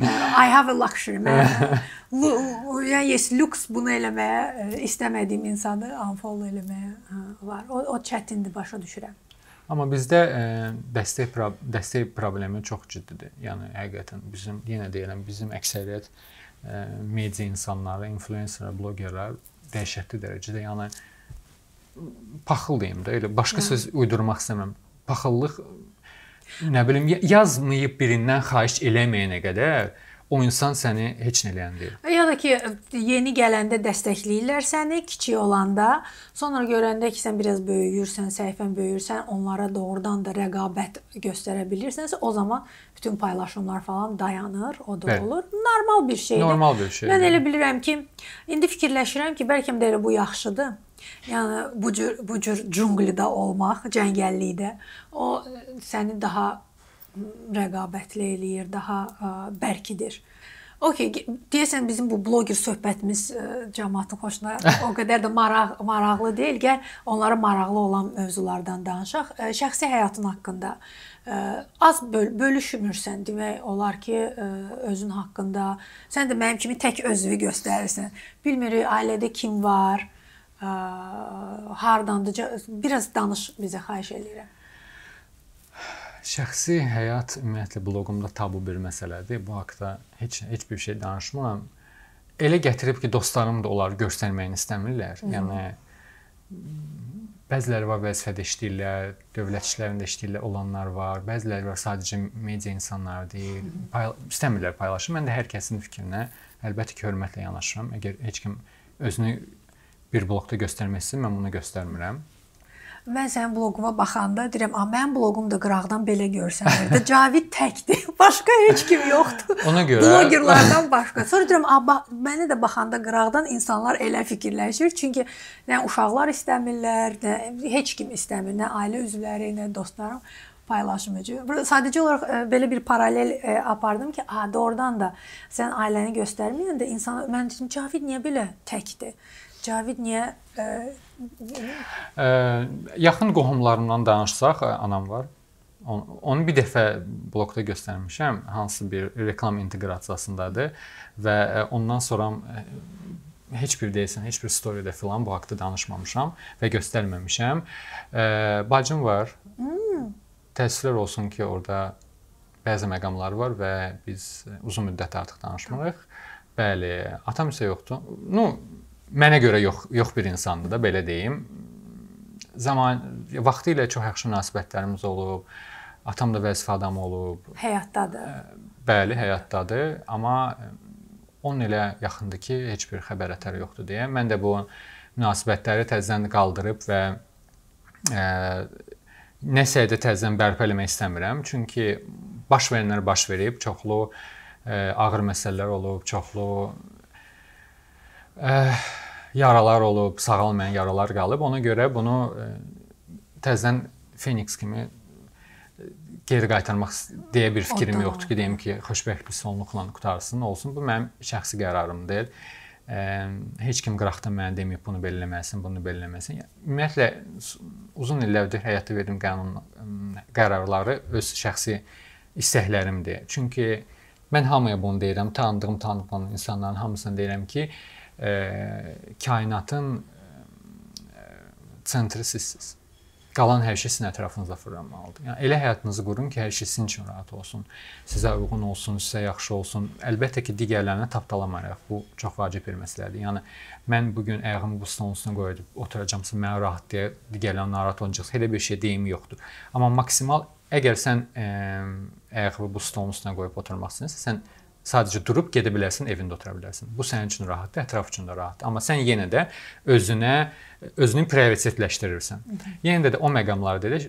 I have a luxury. Mən, yəni yes, lüks bunu eləməyə, e, istəmədiyim insanı unfollow eləməyə e, var. O, o çətindir, başa düşürəm. Amma bizdə ə, e, dəstək pro dəstək problemi çox ciddidir. Yəni həqiqətən bizim yenə deyirəm, bizim əksəriyyət ə, media insanları, influencerlar, bloqerlər dəhşətli dərəcədə yəni paxıl deyim də, elə başqa Hı. Hə. söz uydurmaq istəmirəm. Paxıllıq Nə bilim yazmayıb birindən xahiş eləməyənə qədər o insan səni heç nə eləyən deyil. Ya da ki, yeni gələndə dəstəkləyirlər səni, kiçik olanda, sonra görəndə ki, sən biraz böyüyürsən, səhifən böyüyürsən, onlara doğrudan da rəqabət göstərə bilirsənsə, o zaman bütün paylaşımlar falan dayanır, o da Bəli. olur. Normal bir şeydir. Normal bir şeydir. Mən elə bilirəm ki, indi fikirləşirəm ki, bəlkə də elə bu yaxşıdır. Yəni bu cür bu cür cünglidə olmaq, cəngəllikdə o e, səni daha rəqabətli eləyir, daha ə, e, bərkidir. Okay, deyəsən bizim bu bloger söhbətimiz e, cəmaatın xoşuna o qədər də maraq maraqlı deyil. Gəl onlara maraqlı olan mövzulardan danışaq. Şəxsi həyatın haqqında az böl bölüşmürsən demək olar ki, özün haqqında. Sən də mənim kimi tək özünü göstərirsən. Bilmirik ailədə kim var, hardandır? Biraz danış bizə xahiş eləyirəm. Şəxsi həyat ümumiyyətlə bloqumda tabu bir məsələdir. Bu haqqda heç heç bir şey danışmıram. Elə gətirib ki, dostlarım da onları göstərməyini istəmirlər. Hı -hı. Yəni bəziləri var vəzifədə işləyirlər, dövlət işlərində işləyirlər olanlar var. Bəziləri var sadəcə media insanları deyil, payla istəmirlər paylaşım. Mən də hər kəsin fikrinə əlbəttə ki, hörmətlə yanaşıram. Əgər heç kim özünü bir blokda göstərmək istəyirəm, mən bunu göstərmirəm. Mən sənin bloquna baxanda deyirəm, "A, mənim bloqum da qıraqdan belə görsənirdi. Cavid təkdir. Başqa heç kim yoxdur." Ona görə bloqerlardan başqa. Sonra deyirəm, "A, bax, məni də baxanda qıraqdan insanlar elə fikirləşir, çünki nə uşaqlar istəmirlər, nə heç kim istəmir, nə ailə üzvləri, nə dostlarım paylaşımcı. Burada sadəcə olaraq ə, e, belə bir paralel ə, e, apardım ki, a, doğrudan da sən ailəni göstərməyəndə insan mən dedim, Cavid niyə belə təkdir? Cavid niyə ə... E, ə, e, yaxın qohumlarımdan danışsaq, e, anam var. Onu bir dəfə blokda göstərmişəm, hansı bir reklam inteqrasiyasındadır və ondan sonra heç bir deyəsən, heç bir storydə filan bu haqqda danışmamışam və göstərməmişəm. Bacım var. Hmm. Təəssüflər olsun ki, orada bəzi məqamlar var və biz uzun müddət artıq danışmırıq. Bəli, atam isə yoxdur. Nu, no, mənə görə yox, yox bir insandı da belə deyim. Zaman vaxtı ilə çox yaxşı münasibətlərimiz olub. Atam da vəzifə adamı olub. Həyatdadır. Bəli, həyatdadır, amma 10 ilə yaxındır ki, heç bir xəbər ətər yoxdur deyə. Mən də bu münasibətləri təzədən qaldırıb və ə, nəsə də təzədən bərpa eləmək istəmirəm. Çünki baş verənlər baş verib, çoxlu ə, ağır məsələlər olub, çoxlu ə, eh, yaralar olub, sağalmayan yaralar qalıb. Ona görə bunu ə, eh, təzədən Feniks kimi eh, geri qaytarmaq deyə bir fikrim yoxdur ki, deyim ki, xoşbəxt bir sonluqla qutarsın, olsun. Bu mənim şəxsi qərarımdır. Ə, heç kim qıraqdan mənə deməyib bunu belə eləməlisən, bunu belə eləməlisən. Ümumiyyətlə uzun illərdir həyata verdiyim qanun qərarları öz şəxsi istəklərimdir. Çünki mən hamıya bunu deyirəm, tanıdığım, tanımadığım insanların hamısına deyirəm ki, e, kainatın e, sentri sizsiz. Qalan hər şey sizin ətrafınızda fırlanmalıdır. Yəni elə həyatınızı qurun ki, hər şey sizin üçün rahat olsun, sizə uyğun olsun, sizə yaxşı olsun. Əlbəttə ki, digərlərinə tapdalamayaraq. Bu çox vacib bir məsələdir. Yəni mən bu gün ayağımı bu stolun üstünə qoyub oturacağamsa, mən rahat deyə digərlərin narahat olacaq. Elə bir şey deyim yoxdur. Amma maksimal əgər sən ə, e, ayağını bu stolun üstünə qoyub oturmaq istəyirsən, sən Sadəcə durub gedə bilərsən, evində otura bilərsən. Bu sənin üçün rahatdır, ətraf üçün də rahatdır. Amma sən yenə də özünə özünü prioritetləşdirirsən. Yenə də, də o məqamlarda da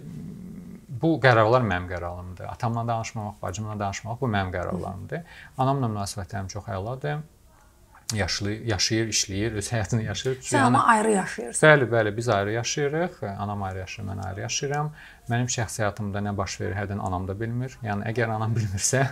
bu qərarlar mənim qərarlarımdır. Atamla danışmamaq, bacımla danışmaq bu mənim qərarlarımdır. Anamla münasibətlərim çox əladır yaşlı yaşayır, işləyir, öz həyatını yaşayır. Sən yəni, amma ayrı yaşayırsan. Bəli, bəli, biz ayrı yaşayırıq. Anam ayrı yaşayır, mən ayrı yaşayıram. Mənim şəxsi həyatımda nə baş verir hərdən anam da bilmir. Yəni əgər anam bilmirsə,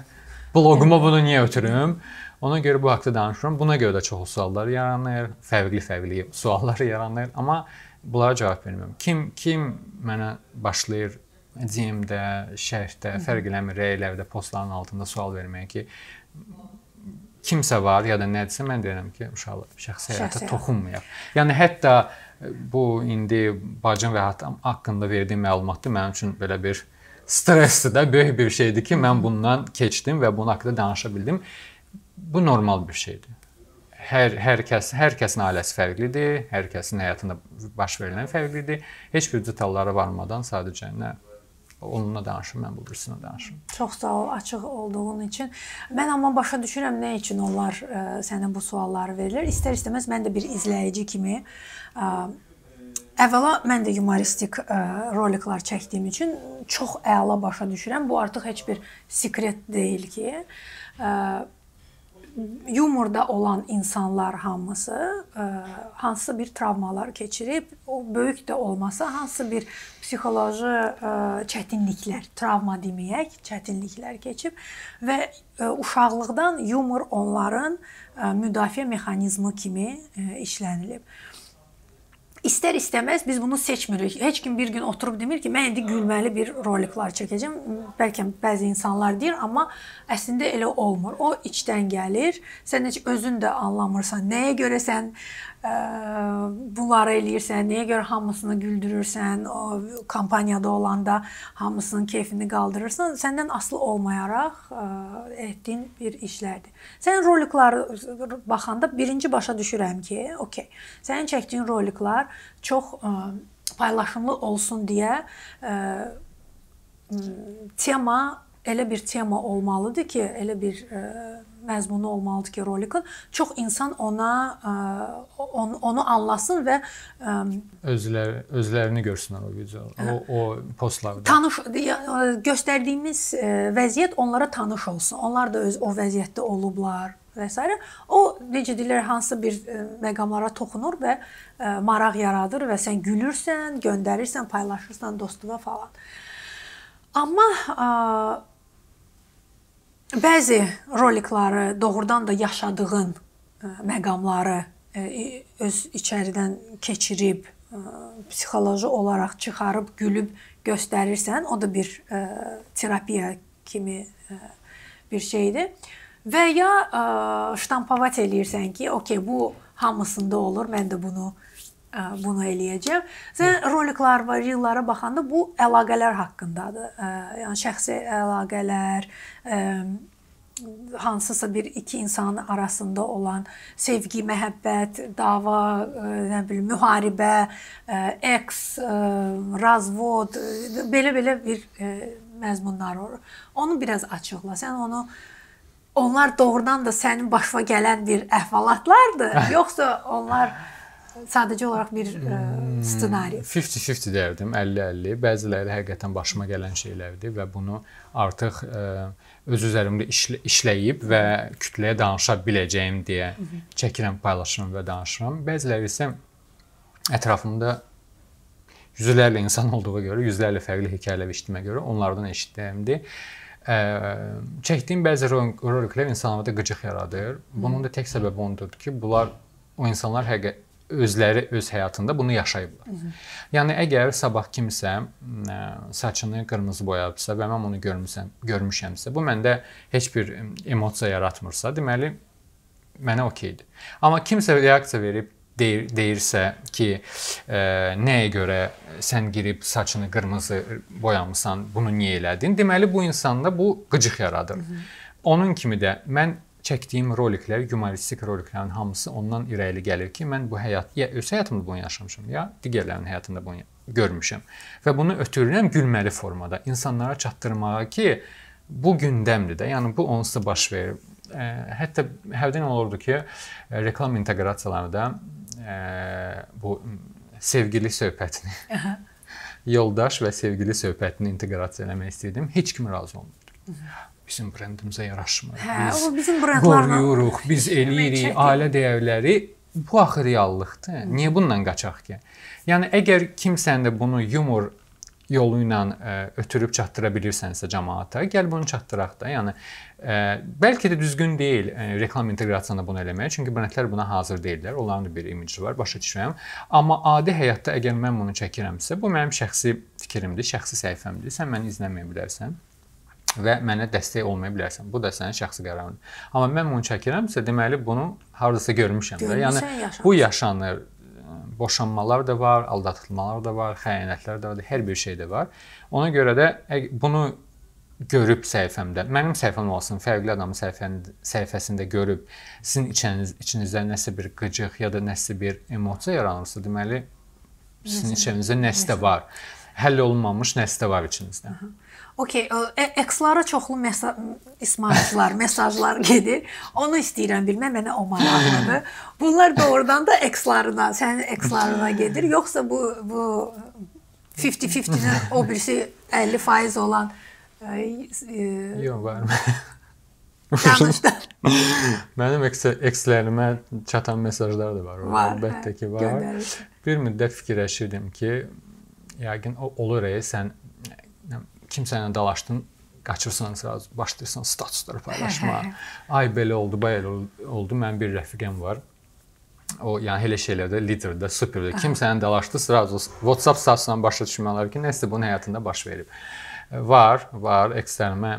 Bloquma bunu niyə ötürüm? Ona görə bu haqqda danışıram. Buna görə də çox suallar yaranır, fərqli-fərqli suallar yaranır, amma bunlara cavab vermirəm. Kim kim mənə başlayır DM-də, şərhdə, fərq eləmir, rəylərdə, postların altında sual verməyə ki, kimsə var ya da nədirsə, mən deyirəm ki, uşaqlar şəxsi həyata toxunmayaq. Yəni hətta bu indi bacım və hatam haqqında verdiyim məlumatdır mənim üçün belə bir stresi də böyük bir şeydir ki, mən bundan keçdim və bunun haqqında danışa bildim. Bu normal bir şeydir. Hər hər kəs, hər kəsin ailəsi fərqlidir, hər kəsin həyatında baş verilən fərqlidir. Heç bir detallara varmadan sadəcə nə onunla danışım, mən bu birisini danışım. Çox sağ ol açıq olduğun üçün. Mən amma başa düşürəm nə üçün onlar ə, e, sənə bu sualları verirlər. İstər-istəməz mən də bir izləyici kimi ə, e, Əvvəla mən də yumoristik ə, roliklar çəkdiyim üçün çox əla başa düşürəm. Bu artıq heç bir sekret deyil ki, ə, yumorda olan insanlar hamısı ə, hansısa bir travmalar keçirib, o böyük də olmasa hansısa bir psixoloji ə, çətinliklər, travma deməyək, çətinliklər keçib və ə, uşaqlıqdan yumor onların ə, müdafiə mexanizmi kimi ə, işlənilib. İstər istəməz biz bunu seçmirik. Heç kim bir gün oturub demir ki, mən indi gülməli bir roliklar çəkəcəm. Bəlkə bəzi insanlar deyir, amma əslində elə olmur. O içdən gəlir. Sən heç özün də anlamırsan, nəyə görəsən bunları eləyirsən, niyə görə hamısını güldürürsən, o kampaniyada olanda hamısının keyfini qaldırırsan, səndən asılı olmayaraq etdiyin bir işlərdir. Sənin roliklara baxanda birinci başa düşürəm ki, okey. Sənin çəkdiyin roliklar çox paylaşımlı olsun deyə tema elə bir tema olmalıdır ki, elə bir ə, məzmunu olmalıdır ki, rolikın çox insan ona ə, e, on, onu anlasın və ə, e, özlər özlərini görsünlər o video, o hə. o postlarda. Tanış e, göstərdiyimiz vəziyyət onlara tanış olsun. Onlar da öz o vəziyyətdə olublar və s. O necə deyirlər, hansı bir məqamlara toxunur və maraq yaradır və sən gülürsən, göndərirsən, paylaşırsan dostuna falan. Amma ə, Bəzi rolikları doğrudan da yaşadığın e, məqamları e, öz içəridən keçirib e, psixoloji olaraq çıxarıb gülüb göstərirsən, o da bir terapiya kimi bir şeydir. Və ya ştampovat eləyirsən ki, okey, bu hamısında olur, mən də bunu bunu eləyəcəm. Sən roliklar var, reellara baxanda bu əlaqələr haqqındadır. Yəni şəxsi əlaqələr, hansısa bir iki insan arasında olan sevgi, məhəbbət, dava, nə bilim, müharibə, eks, razvod, belə-belə bir məzmunlar olur. Onu biraz açıqla. Sən onu onlar doğrudan da sənin başına gələn bir əhvalatlardır, yoxsa onlar sadəcə olaraq bir ə, ssenari. 50-50 deyərdim, 50-50. Bəziləri həqiqətən başıma gələn şeylərdir və bunu artıq ə, e, öz üzərimdə işlə, işləyib və kütləyə danışa biləcəyim deyə çəkirəm, paylaşıram və danışıram. Bəziləri isə ətrafımda yüzlərlə insan olduğuna görə, yüzlərlə fərqli hekayələr eşitdiyimə görə onlardan eşitdiyimdir ə, e, çəkdiyim bəzi roliklər insanlarda qıcıq yaradır. Bunun da tək səbəbi ondadır ki, bunlar o insanlar həqiqət özləri öz həyatında bunu yaşayıblar. Hı -hı. Yəni əgər sabah kimsə ə, e, saçını qırmızı boyayıbsa və mən onu görmüsəm, görmüşəmsə, bu məndə heç bir e, emosiya yaratmırsa, deməli mənə okeydir. Amma kimsə reaksiya verib deyir, deyirsə ki, ə, e, nəyə görə sən girib saçını qırmızı boyamısan, bunu niyə elədin? Deməli bu insanda bu qıcıq yaradır. Hı -hı. Onun kimi də mən çəkdiyim roliklər, yumoristik roliklərin hamısı ondan irəli gəlir ki, mən bu həyat ya öz həyatımda bunu yaşamışam, ya digərlərinin həyatında bunu görmüşəm. Və bunu ötürürəm gülməli formada insanlara çatdırmağa ki, bu gündəmdir də. Yəni bu onsuz baş verir. Ə, hətta həvdən olurdu ki, reklam inteqrasiyalarında ə, bu sevgili söhbətini yoldaş və sevgili söhbətini inteqrasiya eləmək istəyirdim. Heç kim razı olmurdu bizim brendimizə yaraşmır. Hə, biz o bizim brendlərlə qoruyuruq, biz eləyirik ailə dəyərləri. Bu axı reallıqdır. Niyə bununla qaçaq ki? Yəni əgər kimsən də bunu yumor yolu ilə ə, e, ötürüb çatdıra bilirsənsə cəmaata, gəl bunu çatdıraq da. Yəni ə, e, bəlkə də düzgün deyil ə, e, reklam inteqrasiyasında bunu eləmək, çünki brendlər buna hazır deyillər. Onların da bir imici var, başa düşürəm. Amma adi həyatda əgər mən bunu çəkirəmsə, bu mənim şəxsi fikrimdir, şəxsi səhifəmdir. Sən məni izləməyə bilərsən və mənə dəstək olmaya bilərsən. Bu da sənin şəxsi qərarın. Amma mən bunu çəkirəmsə, deməli bunu hardasa görmüşəm Görmüsən, də. Yəni yaşansın. bu yaşanır. Boşanmalar da var, aldatılmalar da var, xəyanətlər də var, hər bir şey də var. Ona görə də bunu görüb səhifəmdə, mənim səhifəm olsun, fərqli adamın səhifən, səhifəsində görüb sizin içiniz, içinizdə nəsə bir qıcıq ya da nəsə bir emosiya yaranırsa, deməli sizin içinizdə nəsə var. Həll olunmamış nəsə var içinizdə. Hı -hı. Okey, e, X-lara çoxlu mesa ismarçılar, mesajlar gedir. Onu istəyirəm bilmə, mənə yəni o hə. maraqlıdır. Bunlar doğrudan da X-larına, sənin X-larına hə. gedir. Yoxsa bu bu 50-50-nin o birisi 50% olan e, e, Yox, var. Danışdı. Mənim ekslərimə çatan mesajlar da var. var Əlbəttə hə, ki, var. Göndərir. Bir müddət fikirləşirdim ki, yəqin o olur ey, sən kimsənlə dalaşdın, qaçırsan sraz, başlayırsan statusları paylaşma. Hə, hə, hə. Ay belə oldu, belə oldu. Mənim bir rəfiqəm var. O, yəni elə şeylərdə liderdə, superdə kimsənlə dalaşdı, sraz WhatsApp statusundan başa düşməlidir ki, nəsə bunun həyatında baş verib. E, var, var, eksternə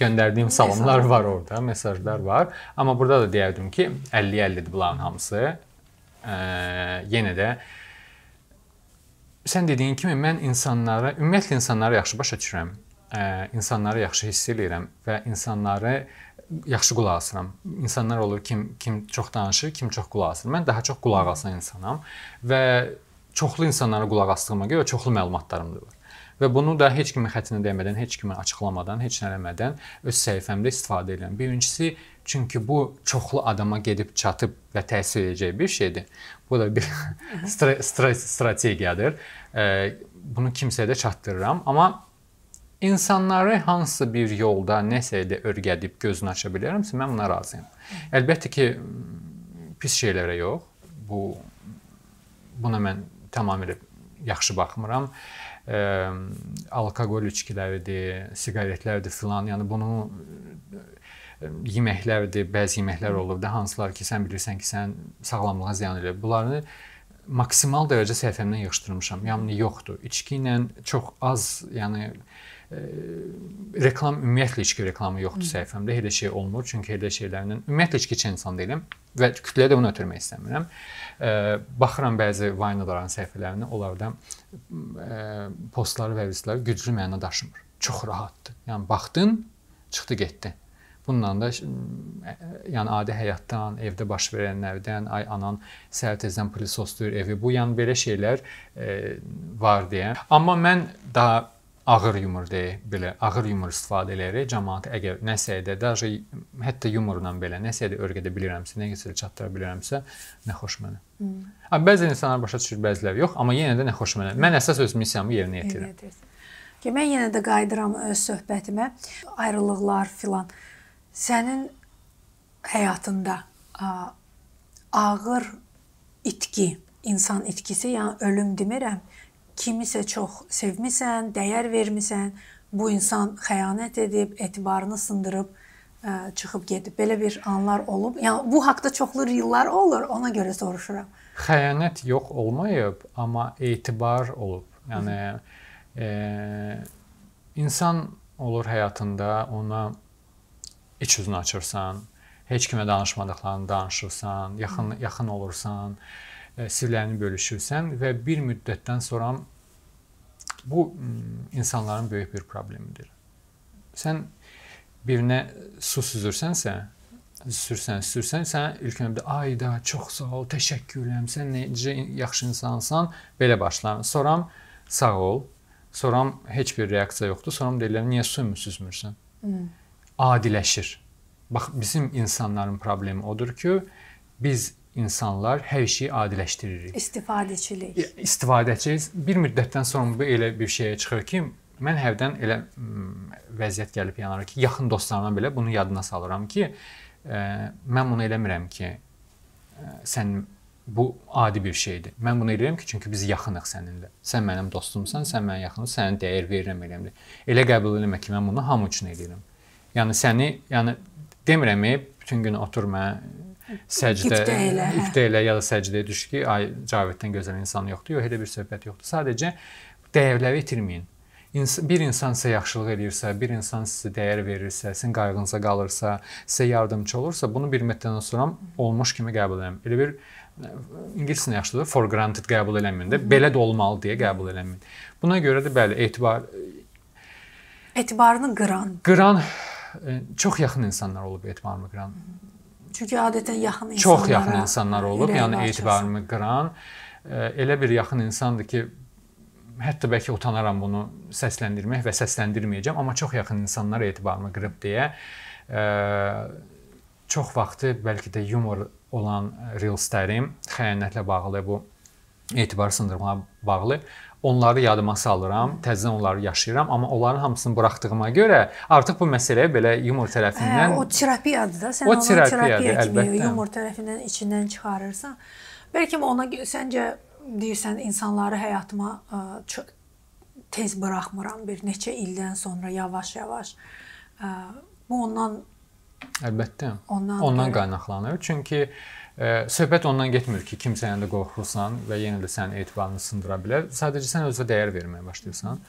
göndərdiyim salamlar var orada, mesajlar var. Amma burada da deyərdim ki, 50-50-dir bunların hamısı. Ə, e, yenə də sən dediyin kimi mən insanlara, ümumiyyətlə insanları yaxşı başa düşürəm. Ə, insanları yaxşı hiss eləyirəm və insanları yaxşı qulaq asıram. İnsanlar olur kim kim çox danışır, kim çox qulaq asır. Mən daha çox qulaq asan insanam və çoxlu insanlara qulaq asdığıma görə çoxlu məlumatlarım da var. Və bunu da heç kimin xətrinə dəymədən, heç kimə açıqlamadan, heç nə eləmədən öz səhifəmdə istifadə edirəm. Birincisi, çünki bu çoxlu adama gedib çatıb və təsir edəcək bir şeydir. Bu da bir strategiyadır. Bunu kimsəyə də çatdırıram, amma insanları hansı bir yolda nəsə də öyrədib gözünü aça bilərəmsə, mən buna razıyam. Əlbəttə ki, pis şeylərə yox. Bu buna mən tamamilə yaxşı baxmıram. E, alkoqol içkiləridir, siqaretlərdir filan. Yəni bunu yeməklərdir, bəzi yeməklər olurdu, hansılar ki, sən bilirsən ki, sən sağlamlığa ziyan eləyir. Bunları maksimal dərəcə səhifəmdən yığışdırmışam. Yəni yoxdur. İçki ilə çox az, yəni ə, reklam ümumiyyətlə içki reklamı yoxdur səhifəmdə. Elə şey olmur, çünki elə şeylərlə ümumiyyətlə içki içən insan deyiləm və kütləyə də bunu ötürmək istəmirəm. Ə, baxıram bəzi vaynaların səhifələrinə, onlarda ə, postları və vizitlər güclü məna daşımır. Çox rahatdır. Yəni baxdın, çıxdı getdi. Bununla da yəni adi həyatdan, evdə baş verənlərdən, ay anan səhər tezdən pul soslayır evi. Bu yəni belə şeylər e, var deyə. Amma mən daha ağır yumor deyə belə ağır yumor istifadə eləyərək cəmaatı əgər nəsə edə, daşı hətta yumorla belə nəsə edə öyrədə bilirəmsə, nəsə çatdıra bilirəmsə, nə xoş mənə. Hmm. Abi, bəzi insanlar başa düşür, bəziləri yox, amma yenə də nə xoş mənə. Mən əsas öz missiyamı yerinə yetirirəm. Ki mən yenə də qayıdıram öz söhbətimə. Ayrılıqlar filan sənin həyatında ağır itki, insan itkisi, yəni ölüm demirəm, kimisə çox sevmisən, dəyər vermisən, bu insan xəyanət edib, etibarını sındırıb ə, e, çıxıb gedib. Belə bir anlar olub. Yəni bu haqqda çoxlu yıllar olur, ona görə soruşuram. Xəyanət yox olmayıb, amma etibar olub. Yəni Hı -hı. e, insan olur həyatında ona iç üzünü açırsan, heç kimə danışmadıqlarını danışırsan, yaxın yaxın olursan, e, sirlərini bölüşürsən və bir müddətdən sonra bu insanların böyük bir problemidir. Sən birinə su süzürsənsə, sürsən, sürsən, sən ilk növbədə ayda çox sağ ol, təşəkkürəm, sən necə yaxşı insansan, belə başlanır. Sonra sağ ol, sonra heç bir reaksiya yoxdur. Sonra deyirlər, niyə su süzmürsən? Hmm adiləşir. Bax bizim insanların problemi odur ki, biz insanlar hər şeyi adiləşdiririk. İstifadəçilik. İstifadəçiyiz. Bir müddətdən sonra bu elə bir şeyə çıxır ki, mən hərdən elə mm, vəziyyət gəlib yanara ki, yaxın dostlarıma belə bunu yadına salıram ki, ə, e, mən bunu eləmirəm ki, ə, e, sən bu adi bir şeydir. Mən bunu eləyirəm ki, çünki biz yaxınıq səninlə. Sən mənim dostumsan, sən mənim yaxınım, sənə dəyər verirəm eləmdir. Elə qəbul eləmə ki, mən bunu hamı üçün eləyirəm. Yəni səni, yəni demirəmi bütün gün otur mən səcdə iftə hə. elə ya da səcdəyə düş ki, ay Caviddən gözəl insan yoxdur. Yox, elə bir söhbət yoxdur. Sadəcə dəyərləri itirməyin. İnsan, bir insan sizə yaxşılıq eləyirsə, bir insan sizə dəyər verirsə, sizin qayğınıza qalırsa, sizə yardımçı olursa, bunu bir müddətdən sonra olmuş kimi qəbul edin. Elə bir ingilis dilində yaxşıdır, for granted qəbul eləməyin də, belə də olmalı deyə qəbul eləməyin. Buna görə də bəli, etibar etibarını qıran. Qıran çox yaxın insanlar olub Etibar Miqran. Çünki adətən yaxın insanlar. Çox yaxın insanlar olub, yəni Etibar Miqran elə bir yaxın insandır ki, hətta bəlkə utanaram bunu səsləndirmək və səsləndirməyəcəm, amma çox yaxın insanlar etibarımı qırıb deyə ə, çox vaxtı bəlkə də yumor olan reelslərim xəyanətlə bağlı bu etibar sındırmağa bağlı onları yadıma salıram, təzədən onları yaşayıram, amma onların hamısını buraxdığıma görə artıq bu məsələyə belə yumor tərəfindən hə, o terapiyadır da. Sən o terapiyadır, terapiya kimi əlbəttə. yumor tərəfindən içindən çıxarırsan. Bəlkə ona səncə deyirsən insanları həyatıma ə, çox tez buraxmıram bir neçə ildən sonra yavaş-yavaş. Bu ondan əlbəttə. Ondan, ondan qaynaqlanır. Çünki ə, Söhbət ondan getmir ki, kimsəyəndə qorxursan və yenə də sənin etibarını sındıra bilər. Sadəcə sən özünə dəyər verməyə başlayırsan.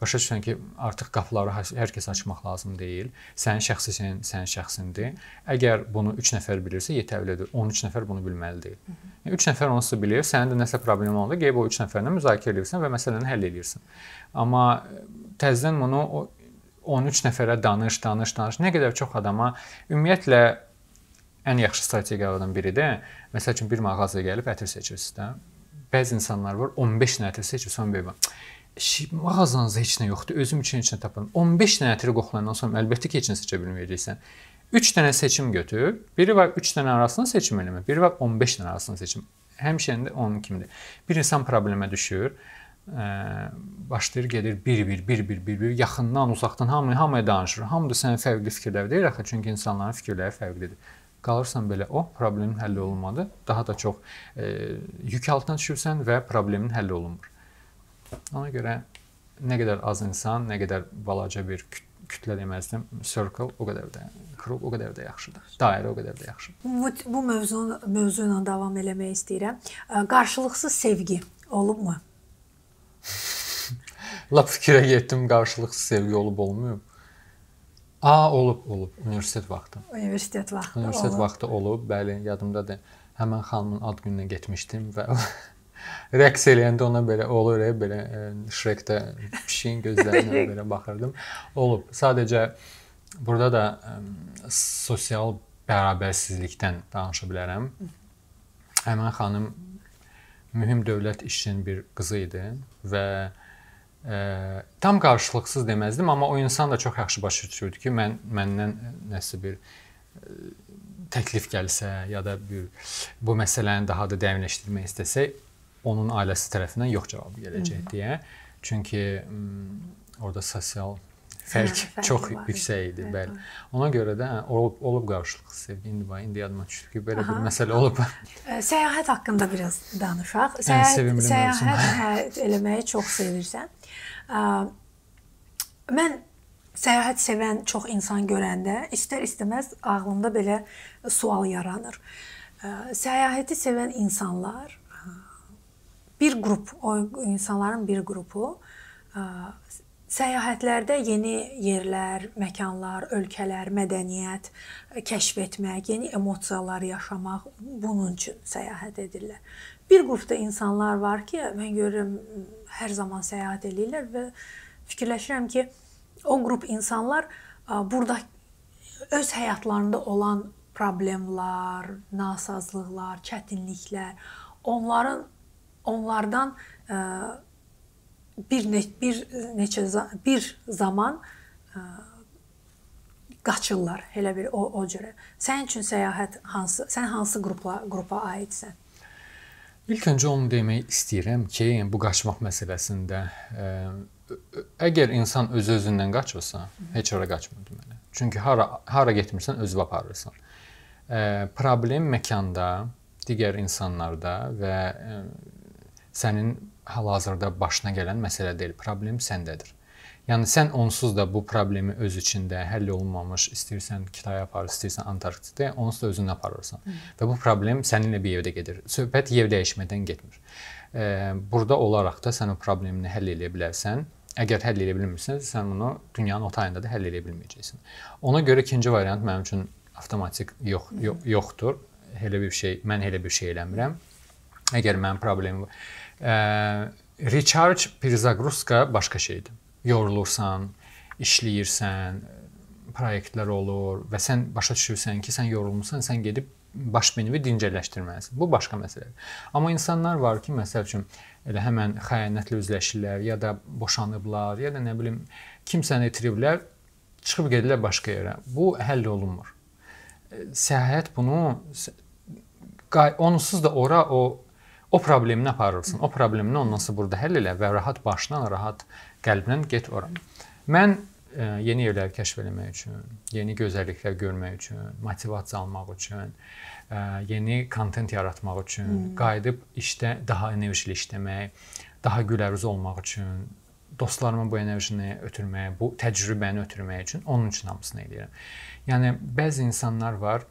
Başa düşürsən ki, artıq qapıları hər kəs açmaq lazım deyil. Sənin şəxsisin, sənin şəxsindir. Əgər bunu 3 nəfər bilirsə, yetərlidir. 13 nəfər bunu bilməli deyil. Yəni 3 nəfər onsuz bilir, sənin də nəsə problemi olanda geyib o 3 nəfərlə müzakirə edirsən və məsələni həll edirsən. Amma e, təzədən bunu o 13 nəfərə danış, danış, danış. Nə qədər çox adama ümumiyyətlə ən yaxşı strategiyalardan biri də məsəl üçün bir mağazaya gəlib ətir seçirsiniz də. Bəzi insanlar var 15 dənə ətir seçir sonra belə mağazanızda heç nə yoxdur. Özüm üçün heç nə tapın. 15 dənə ətiri qoxlayandan sonra əlbəttə ki, heç nə seçə bilməyəcəksən. 3 dənə seçim götür. Biri var 3 dənə arasında seçim eləmə. Biri var 15 dənə arasında seçim. Həmişə də onun kimidir. Bir insan problemə düşür ə, başlayır gedir bir-bir, bir-bir, bir-bir yaxından, uzaqdan hamı hamıya danışır. Hamı da sənin fərqli fikirlərini deyir axı, çünki insanların fikirləri fərqlidir qalırsan belə o oh, problemin həll olunmadı, daha da çox e, yük altına düşürsən və problemin həll olunmur. Ona görə nə qədər az insan, nə qədər balaca bir kütlə deməzdim, circle o qədər də, krug o qədər də yaxşıdır. Dairə o qədər də yaxşıdır. Bu bu mövzu mövzu ilə davam eləmək istəyirəm. E, qarşılıqsız sevgi olubmu? Lap fikrə getdim, qarşılıqsız sevgi olub olmayıb. A olub, olub universitet vaxtı. Universitet vaxtı. Universitet olub. vaxtı olub, bəli, yadımdadır. Həmin xanımın ad gününə getmişdim və rəqs eləyəndə ona belə olur, e, belə e, Şrekdə pişiyin gözlərinə belə baxırdım. Olub. Sadəcə burada da ə, sosial bərabərsizlikdən danışa bilərəm. Həmin xanım mühüm dövlət işçinin bir qızı idi və ə, tam qarşılıqsız deməzdim, amma o insan da çox yaxşı başa düşürdü ki, mən məndən nəsə bir ə, təklif gəlsə ya da bir bu məsələni daha da dərinləşdirmək istəsək, onun ailəsi tərəfindən yox cavabı gələcək Hı -hı. deyə. Çünki ə, orada sosial fərq, fərq çox var, yüksək idi, fərq bəli. Var. Ona görə də hə, olub olub qarşılıqlı sevgi indi bax indi yadıma düşdü ki, belə Aha. bir məsələ olub. Səyahət haqqında biraz danışaq. Səyahət, səyahət hə, eləməyi çox sevirsən. Mən səyahət sevən çox insan görəndə istər-istəməz ağlımda belə sual yaranır. Səyahəti sevən insanlar e, bir qrup, o insanların bir qrupu e, Səyahətlərdə yeni yerlər, məkanlar, ölkələr, mədəniyyət e, kəşf etmək, yeni emosiyalar yaşamaq bunun üçün səyahət edirlər. Bir qrupda insanlar var ki, mən görürəm hər zaman səyahət eləyirlər və fikirləşirəm ki, o qrup insanlar e, burada öz həyatlarında olan problemlər, nasazlıqlar, çətinliklər, onların onlardan e, bir ne, bir neçə bir zaman ə, e, qaçırlar elə bir o o cürə. Sənin üçün səyahət hansı? Sən hansı qrupla qrupa aidsən? İlk öncə onu demək istəyirəm ki, yəni bu qaçmaq məsələsində ə, e, əgər insan öz-özündən qaçırsa, heç hara qaçmır deməli. Çünki hara hara getmirsən özünü aparırsan. Ə, e, problem məkanda, digər insanlarda və ə, sənin hal-hazırda başına gələn məsələ deyil. Problem səndədir. Yəni sən onsuz da bu problemi öz içində həll olunmamış istəyirsən Kitaya apar, istəyirsən Antarktidaya, onsuz da özünlə aparırsan. Hı. Və bu problem səninlə bir yerdə gedir. Söhbət yer dəyişmədən getmir. E, burada olaraq da sən o problemini həll edə bilərsən. Əgər həll edə bilmirsən, sən bunu dünyanın o tayında da həll edə bilməyəcəksən. Ona görə ikinci variant mənim üçün avtomatik yox, yox yoxdur. Elə bir şey, mən elə bir şey eləmirəm. Əgər mənim problemim var recharge perzaqruska başqa şeydir. Yorulursan, işləyirsən, layihələr olur və sən başa düşürsən ki, sən yorulmusan, sən gedib baş menüvü dincəlləşdirməlisən. Bu başqa məsələdir. Amma insanlar var ki, məsəl üçün elə həmin xəyanətlə üzləşirlər ya da boşanıblar, ya da nə bilim kimsəni itiriblər, çıxıb gedirlər başqa yerə. Bu həll olunmur. Səyahət bunu onsuz da ora o o problemini aparırsan, o problemini ondan sonra burada həll elə və rahat başla, rahat qəlblə get ora. Mən ə, e, yeni yerlər kəşf etmək üçün, yeni gözəlliklər görmək üçün, motivasiya almaq üçün, ə, e, yeni kontent yaratmaq üçün, hmm. qayıdıb işdə daha enerjili işləmək, daha gülərüz olmaq üçün, dostlarıma bu enerjini ötürməyə, bu təcrübəni ötürmək üçün onun üçün hamısını edirəm. Yəni bəzi insanlar var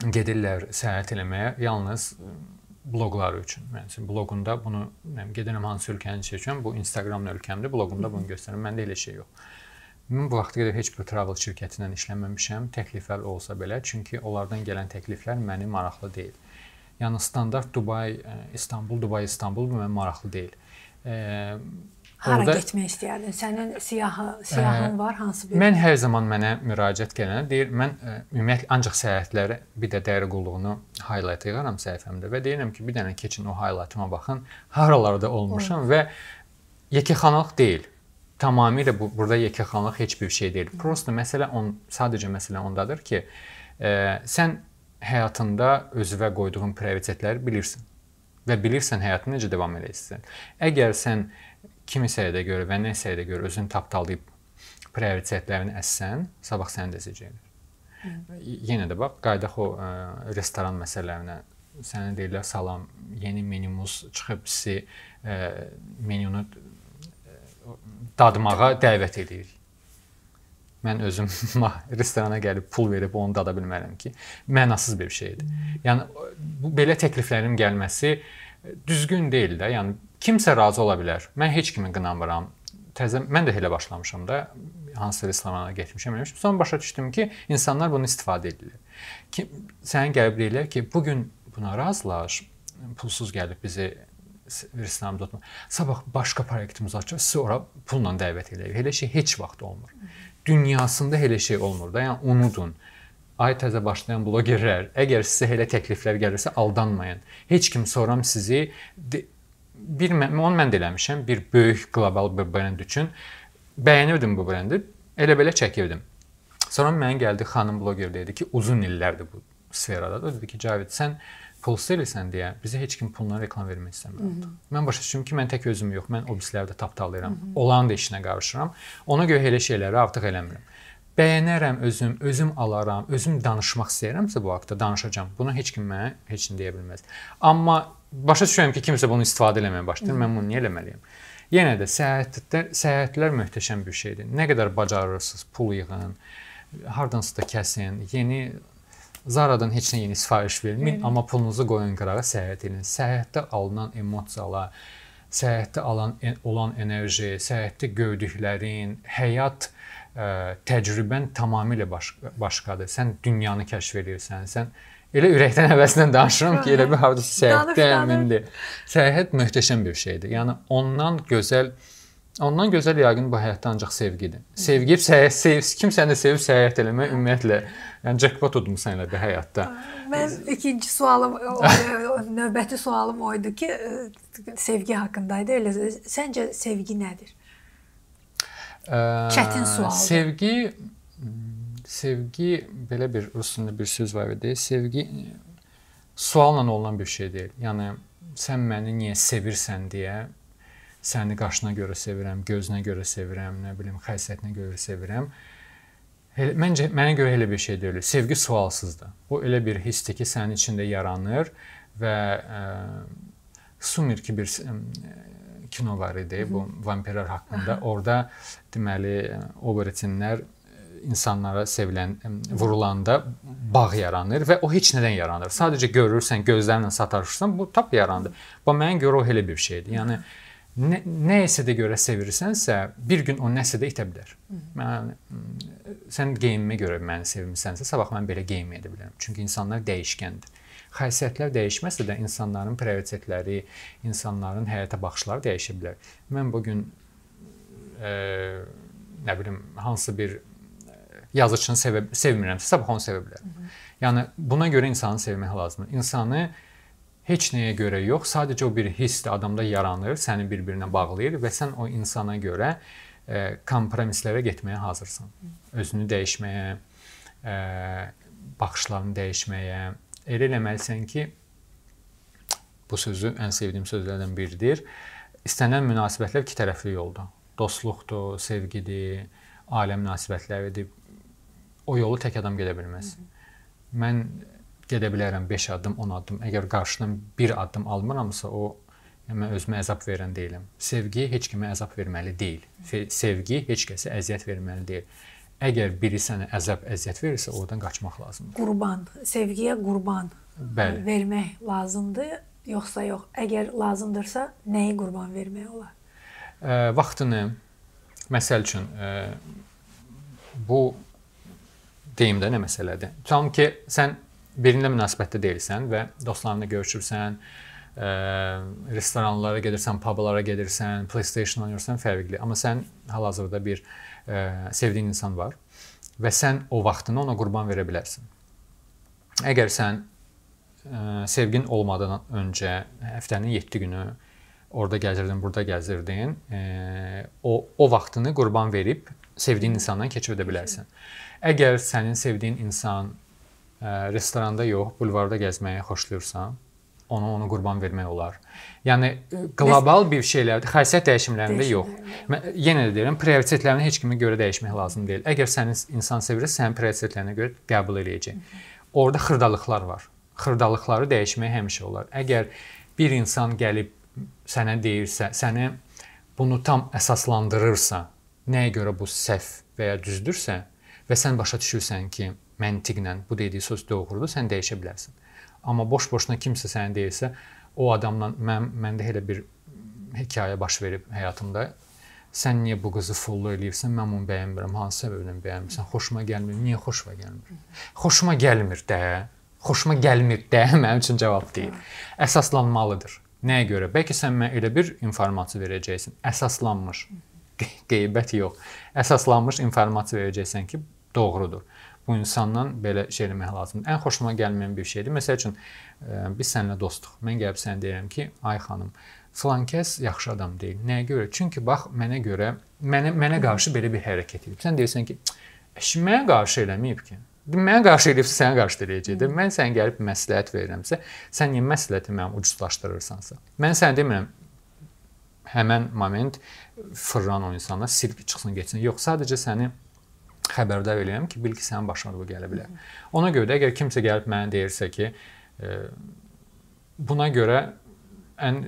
gedirlər səyahət eləməyə, yalnız bloqları üçün. Mən üçün bloqunda bunu mən gedirəm hansı ölkəni seçirəm, bu Instagram ölkəmdir, bloqumda bunu göstərirəm. Məndə elə şey yox. Mən bu vaxta qədər heç bir travel şirkətindən işləməmişəm, təkliflər olsa belə, çünki onlardan gələn təkliflər məni maraqlı deyil. Yəni standart Dubay, e, İstanbul, Dubay, İstanbul bu mənə maraqlı deyil. E, Hara orada, getmək istəyərdin? Sənin siyahı, siyahın ə, hə. var hansı bir? Mən hər zaman mənə müraciət gələn deyir, mən ə, e, ümumiyyətlə ancaq səyahətləri bir də dəri qulluğunu highlight edirəm səhifəmdə və deyirəm ki, bir dənə keçin o highlightıma baxın. Haralarda olmuşam Hı. və yekəxanalıq deyil. Tamamilə bu burada yekəxanalıq heç bir şey deyil. Prosta məsələ on sadəcə məsələ ondadır ki, ə, e, sən həyatında özünə qoyduğun prioritetləri bilirsən və bilirsən həyatını necə davam edəcəksən. Əgər sən ə, kimisəyə də görə və nəsəyə də görə özünü tapdalayıb prioritetlərini əsən, sabah səni də seçəcəklər. Yenə də bax, qayıdaq o ə, restoran məsələlərinə. Sənə deyirlər salam, yeni menumuz çıxıb sizi ə, menyunu ə, dadmağa dəvət edirik. Mən özüm restorana gəlib pul verib onu dada bilmərəm ki, mənasız bir şeydir. Yəni bu belə təkliflərin gəlməsi düzgün deyil də. Yəni kimsə razı ola bilər. Mən heç kimi qınamıram. Təzə mən də elə başlamışam da hansısa restorana getmişəm, eləmişəm. Sonra başa düşdüm ki, insanlar bunu istifadə edirlər. Ki sənin gəlib deyirlər ki, bu gün buna razılaş, pulsuz gəlib bizi restoranımda tutma. Sabah başqa proyektimiz açacaq, sizi ora pulla dəvət edəcək. Elə şey heç vaxt olmur. Dünyasında elə şey olmur da. Yəni unudun. Ay təzə başlayan bloqerlər, əgər sizə elə təkliflər gəlirsə aldanmayın. Heç kim soram sizi bir onu mən də eləmişəm, bir böyük qlobal bir brend üçün bəyənirdim bu brendi. Elə-belə çəkirdim. Sonra mənə gəldi xanım bloqer dedi ki, uzun illərdir bu sferadadır. Dedi ki, Cavid sən pulselisən deyə bizə heç kim puluna reklam vermək istəmirdi. Mhm. Mən başa düşdüm ki, mən tək özüm yox, mən o bizlərdə tapdalayıram. Mhm. Olan da işinə qarışıram. Ona görə elə şeyləri artıq eləmirəm. Bəyənərəm özüm, özüm alaram, özüm danışmaq istəyirəmsə bu haqqda danışacağam. Bunu heç kim mənə heç nə deyə bilməz. Amma başa düşürəm ki, kimsə bunu istifadə eləməyə başlayır. Mən bunu niyə eləməliyəm? Yenə də səyahətlər, səyahətlər möhtəşəm bir şeydir. Nə qədər bacarırsınız, pul yığın, hardansıda kəsin, yeni Zaradan heç nə yeni sifariş verməyin, amma pulunuzu qoyun qırağa səyahət edin. Səyahətdə alınan emosiyalar, səyahətdə alan e, olan enerji, səyahətdə gördüklərin, həyat ə, e, təcrübən tamamilə baş, başqadır. Sən dünyanı kəşf edirsən, sən Elə ürəkdən həvəslə danışıram ki, elə bir hardasa səyahətə mindi. Səyahət möhtəşəm bir şeydir. Yəni ondan gözəl ondan gözəl yəqin bu həyatda ancaq sevgidir. Sevgib səyahət, sev, kimsəni sevib səyahət eləmək ümumiyyətlə yəni jackpot udmusan elə bir həyatda. Mən ikinci sualım növbəti sualım o idi ki, sevgi haqqındaydı. Elə səncə sevgi nədir? Çətin sualdır. Sevgi sevgi belə bir rusunda bir söz var idi. Sevgi sualla olunan bir şey deyil. Yəni sən məni niyə sevirsən deyə səni qaşına görə sevirəm, gözünə görə sevirəm, nə bilim, xasiyyətinə görə sevirəm. Elə, hə, məncə mənə görə elə bir şey deyil. Sevgi sualsızdır. O elə bir hissdir ki, sənin içində yaranır və ə, e, Sumir ki bir ə, e, kino var idi bu vampirlər haqqında. Orda deməli e, Obertinlər insanlara sevilən, vurulanda bağ yaranır və o heç nədən yaranır. Sadəcə görürsən, gözlərlə sataşırsan, bu tap yaranır. Bu mənə görə o elə bir şeydir. Yəni nə, nə isə də görə sevirsənsə, bir gün o nəsə də itə bilər. Mən sən geyimimə görə məni sevmisənsə, sabah mən belə geyim edə bilərəm. Çünki insanlar dəyişkəndir. Xasiyyətlər dəyişməsə də insanların prioritetləri, insanların həyata baxışları dəyişə bilər. Mən bu gün ə, nə bilim hansı bir yazıçını sevə, sevmirəmsə, sabah onu sevə bilərəm. Hı -hı. Yəni buna görə insanı sevmək lazımdır. İnsanı heç nəyə görə yox, sadəcə o bir hiss də adamda yaranır, səni bir-birinə bağlayır və sən o insana görə ə, e, kompromislərə getməyə hazırsan. Özünü dəyişməyə, ə, e, baxışlarını dəyişməyə. Elə eləməlisən ki, bu sözü ən sevdiyim sözlərdən biridir. İstənilən münasibətlər iki tərəfli yolda. Dostluqdur, sevgidir, ailə münasibətləridir, o yolu tək adam gedə bilməz. Mən gedə bilərəm 5 addım, 10 addım. Əgər qarşıdan 1 addım almıramsa, o mən özümə əzab verən deyiləm. Sevgi heç kimə əzab verməli deyil. Sevgi heç kəsə əziyyət verməli deyil. Əgər biri sənə əzab, əziyyət verirsə, oradan qaçmaq lazımdır. Qurban, sevgiyə qurban Bəli. vermək lazımdır, yoxsa yox. Əgər lazımdırsa, nəyi qurban vermək olar? Ə, vaxtını, məsəl üçün, ə, bu deyim də nə məsələdir. Tutalım ki, sən birində münasibətdə deyilsən və dostlarınla görüşürsən, ə, e, restoranlara gedirsən, publara gedirsən, PlayStation oynayırsan, fərqli. Amma sən hal-hazırda bir ə, e, sevdiyin insan var və sən o vaxtını ona qurban verə bilərsən. Əgər sən ə, e, sevgin olmadan öncə həftənin 7 günü Orda gəzirdin, burada gəzirdin. E, o o vaxtını qurban verib sevdiyin insandan keçib edə bilərsən. Əgər sənin sevdiyin insan ə, e, restoranda yox, bulvarda gəzməyi xoşlayırsan, ona onu qurban vermək olar. Yəni e, qlobal bir şeylərdə, xasiyyət dəyişimlərində yox. Mən yenə də deyirəm, prioritetlərini heç kimə görə dəyişmək lazım deyil. Əgər səni insan sevirsə, sənin prioritetlərinə görə qəbul eləyəcək. Orda xırdalıqlar var. Xırdalıqları dəyişmək həmişə olar. Əgər bir insan gəlib sənə deyirsə, səni bunu tam əsaslandırırsa, nəyə görə bu səhv və ya düzdürsə və sən başa düşürsən ki, məntiqlə bu dediyi söz doğrudur, sən dəyişə bilərsən. Amma boş-boşuna kimsə sənə deyirsə, o adamla mən məndə elə bir hekayə baş verib həyatımda. Sən niyə bu qızı follow eləyirsən? Mən bunu bəyənmirəm. Hansı səbəbdən bəyənmirsən? Xoşuma gəlmir. Niyə xoşuma gəlmir? Xoşuma gəlmir də. Xoşuma gəlmir də mənim üçün cavab deyil. Əsaslanmalıdır. Nəyə görə? Bəlkə sən mənə elə bir informasiya verəcəksən, əsaslanmış, qeybət yox, əsaslanmış informasiya verəcəksən ki, doğrudur. Bu insandan belə şey eləmək lazımdır. Ən xoşuma gəlməyən bir şeydir. Məsəl üçün e, biz səninlə dostuq. Mən gəlib sənə deyirəm ki, ay xanım, filan kəs yaxşı adam deyil. Nəyə görə? Çünki bax mənə görə mənə mənə qarşı belə bir hərəkət edib. Sən deyirsən ki, əşi mənə qarşı eləməyib ki. Mənə qarşı eləyibsə, sənə qarşı eləyəcəkdir. Mən sənə gəlib məsləhət verirəmsə, sən niyə məsləhəti mənim ucuzlaşdırırsansa? Mən sənə demirəm həmin moment fırlan o insana silib çıxsın, getsin. Yox, sadəcə səni xəbərdar eləyirəm ki, bil ki, sənin başına bu gələ bilər. Ona görə də əgər kimsə gəlib mənə deyirsə ki, e, buna görə ən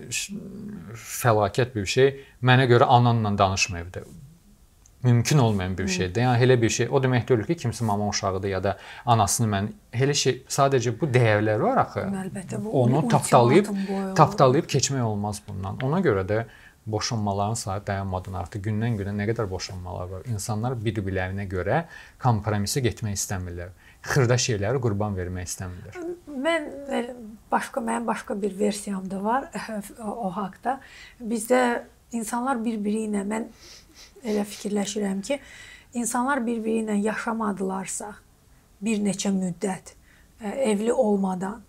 fəlakət bir şey mənə görə ananla danışma evdə mümkün olmayan bir şeydir. Yəni elə bir şey, o demək deyil ki, kimsə mama uşağıdır ya da anasını mən elə şey sadəcə bu dəyərlər var axı. Əlbəttə bu. Onu tapdalayıb tapdalayıb keçmək olmaz bundan. Ona görə də boşanmaların sayı dayanmadan artıq gündən günə nə qədər boşanmalar var. İnsanlar bir-birlərinə görə kompromisə getmək istəmirlər. Xırda şeyləri qurban vermək istəmirlər. Mən e, başqa mənim başqa bir versiyam da var o haqqda. Bizdə insanlar bir-biri ilə mən elə fikirləşirəm ki, insanlar bir-biri ilə yaşamadılarsa, bir neçə müddət e, evli olmadan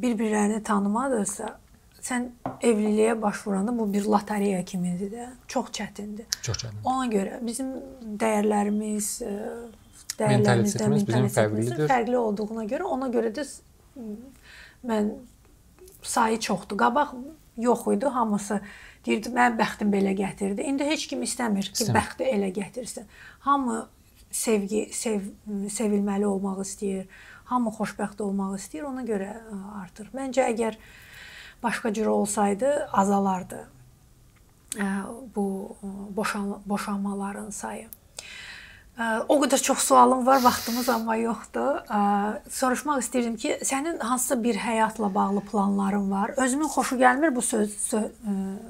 bir-birlərini tanımadılarsa, sən evliliyə başvuranda bu bir lotereya kimidir də. Çox çətindir. Çox çətindir. Ona görə bizim dəyərlərimiz, e, dəyərlərimizdə bizim fərqlidir. Fərqli olduğuna görə ona görə də mən sayı çoxdur. Qabaq yox idi, hamısı Deyirdi, mən bəxtim belə gətirdi. İndi heç kim istəmir ki, İstəmir. bəxti elə gətirsin. Hamı sevgi, sev, sevilməli olmaq istəyir. Hamı xoşbəxt olmaq istəyir. Ona görə e, artır. Məncə əgər başqa cür olsaydı, azalardı e, bu e, boşan boşanmaların sayı. O qədər çox sualım var, vaxtımız amma yoxdur. Soruşmaq istəyirdim ki, sənin hansısa bir həyatla bağlı planların var? Özümün xoşu gəlmir bu söz, söz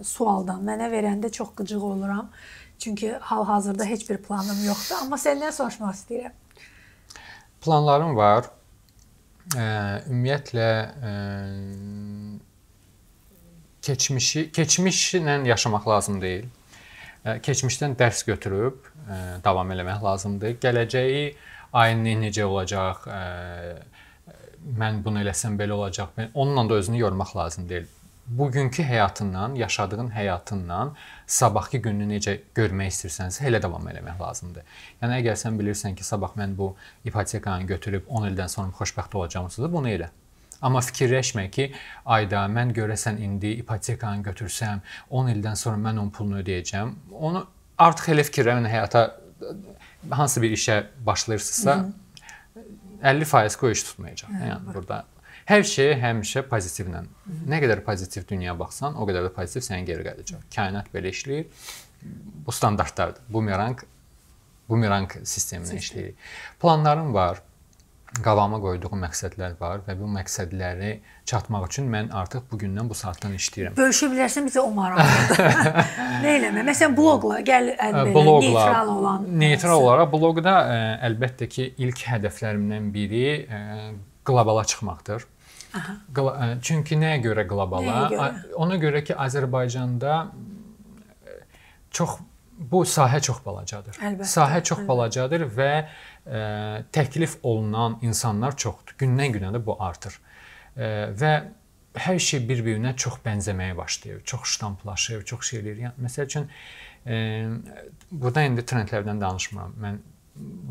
sualdan. Mənə verəndə çox qıcıq oluram. Çünki hal-hazırda heç bir planım yoxdur, amma səndən soruşmaq istəyirəm. Planlarım var. Ümumiyyətlə keçmişi keçmişlə yaşamaq lazım deyil keçmişdən dərs götürüb davam eləmək lazımdır. Gələcəyi ayının necə olacaq, mən bunu eləsəm belə olacaq. Onunla da özünü yormaq lazım deyil. Bugünkü həyatından, yaşadığın həyatından sabahkı gününü necə görmək istəyirsənsə, elə davam eləmək lazımdır. Yəni əgər sən bilirsən ki, sabah mən bu ipotekanı götürüb 10 ildən sonra xoşbəxt olacağımı, bunu elə. Amma fikirləşmə ki, ayda mən görəsən indi ipotekanı götürsəm, 10 ildən sonra mən onun pulunu ödəyəcəm. Onu artıq elə fikirlərin yəni həyata hansı bir işə başlayırsınızsa, Hı -hı. 50% qoyuş tutmayacaq. Hə, yəni var. burada Hər şey həmişə pozitivlə. Nə qədər pozitiv dünyaya baxsan, o qədər də pozitiv sənə geri qayıdacaq. Kainat belə işləyir. Bu standartlardır. Bumerang bumerang sisteminə işləyir. Planlarım var qavama qoyduğum məqsədlər var və bu məqsədləri çatmaq üçün mən artıq bu gündən bu saatdan işləyirəm. Bölüşə bilərsən bizə o maraqlıdır. nə eləmə? Məsələn bloqla gəl əlbəttə neytral olan. Neytral olaraq bloqda ə, əlbəttə ki ilk hədəflərimdən biri ə, qlobala çıxmaqdır. Aha. Qla ə, çünki nəyə görə qlobala? Nəyə görə? Ona görə ki Azərbaycanda çox bu sahə çox balacadır. Əlbəttə, sahə çox əlbəttə. balacadır və ə, təklif olunan insanlar çoxdur. Gündən-günə də bu artır. Ə, və hər şey bir-birinə çox bənzəməyə başlayır. Çox ştamplaşır, çox şeylər. Yəni məsəl üçün ə, burada indi trendlərdən danışmıram. Mən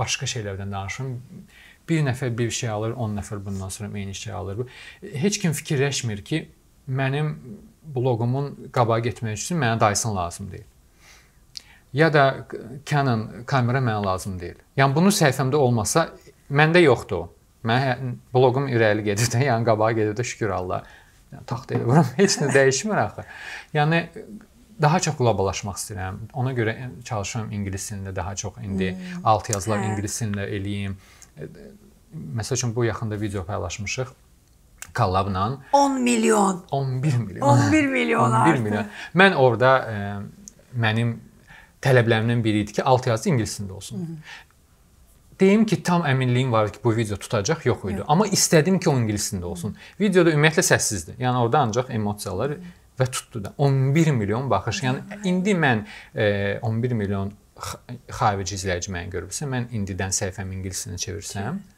başqa şeylərdən danışıram. Bir nəfər bir şey alır, 10 nəfər bundan sonra eyni şey alır. Heç kim fikirləşmir ki, mənim bloqumun qabağa getmək üçün mənə Dyson lazım deyil ya da Canon kamera mənə lazım deyil. Yəni bunu səhifəmdə olmasa məndə yoxdur. Mən hə, bloqum irəli gedir də, yəni qabağa gedir də şükür Allah. Yəni, taxt edirəm, heç nə dəyişmir axı. Yəni daha çox qloballaşmaq istəyirəm. Ona görə çalışıram ingilis dilində daha çox indi hmm. alt yazılar hə. ingilis dilində eləyim. Məsəl üçün bu yaxında video paylaşmışıq. Kalabla 10 milyon 11 milyon 11 milyon 11 milyon. Mən orada ə, mənim tələblərimdən biri idi ki, alt yazı ingilis dilində olsun. Hı -hı. Deyim ki, tam əminliyim var ki, bu video tutacaq, yox idi. Yox. Amma istədim ki, o ingilis dilində olsun. Videoda ümumiyyətlə səssizdir. Yəni orada ancaq emosiyalar Hı -hı. və tutdu da 11 milyon baxış. Yəni indi mən e, 11 milyon xarici izləyici məni görürsə, mən indidən səhifəmi ingilis dilinə çevirsəm, Hı -hı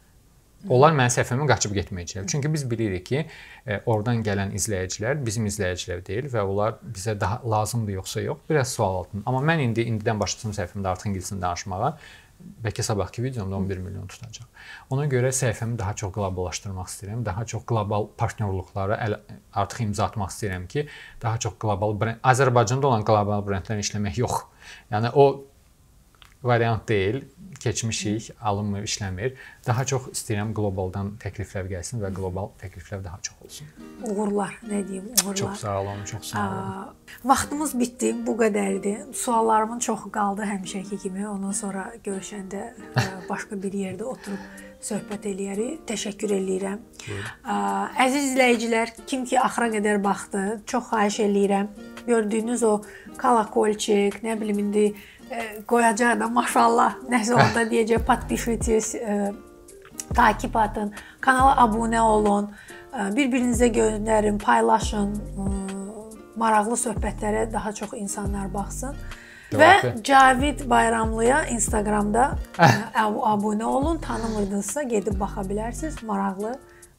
Onlar mənim səhifəmə qaçıb getməyəcəklər. Çünki biz bilirik ki, e, oradan gələn izləyicilər bizim izləyicilər deyil və onlar bizə daha lazımdır yoxsa yox, biraz sual altında. Amma mən indi indidən başlasam səhifəmdə artıq ingiliscə danışmağa bəlkə sabahki videomda 11 milyon tutacaq. Ona görə səhifəmi daha çox qloballaşdırmaq istəyirəm, daha çox qlobal partnyorluqlara artıq imza atmaq istəyirəm ki, daha çox qlobal brend Azərbaycanda olan qlobal brendlərlə işləmək yox. Yəni o variant deyil keçmişik, alınmır, işləmir. Daha çox istəyirəm qlobaldan təkliflər gəlsin və qlobal təkliflər daha çox olsun. Uğurlar, nə deyim, uğurlar. Çox sağ olun, çox sağ olun. Ə, vaxtımız bitdi, bu qədər idi. Suallarımın çoxu qaldı həmişəki kimi. Ondan sonra görüşəndə ə, e, başqa bir yerdə oturub söhbət eləyərik. Təşəkkür eləyirəm. Ə, əziz izləyicilər, kim ki axıra qədər baxdı, çox xahiş eləyirəm. Gördüyünüz o kalakolçik, nə bilim indi qoyacağıq da maşallah nəsə orada deyəcək podpişitisiz takip atın, kanala abunə olun, bir-birinizə göndərin, paylaşın, maraqlı söhbətlərə daha çox insanlar baxsın. Və Cavid Bayramlıya Instagramda abunə olun, tanımırdınızsa gedib baxa bilərsiniz, maraqlı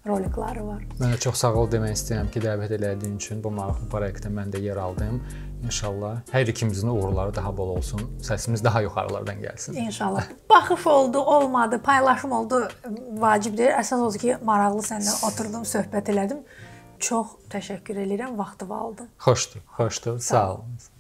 rolikləri var. Mənə çox sağ ol demək istəyirəm ki, dəvət elədiyin üçün bu maraqlı layihədə mən də yer aldım. İnşallah hər ikimizin uğurları daha bol olsun. Səsimiz daha yuxarılardan gəlsin. İnşallah. Baxış oldu, olmadı, paylaşım oldu vacibdir. Əsas odur ki, maraqlı səndən oturdum, söhbət elədim. Çox təşəkkür edirəm, vaxtı aldın. Xoşdur, xoşdur. Sağ olun. Sağ olun.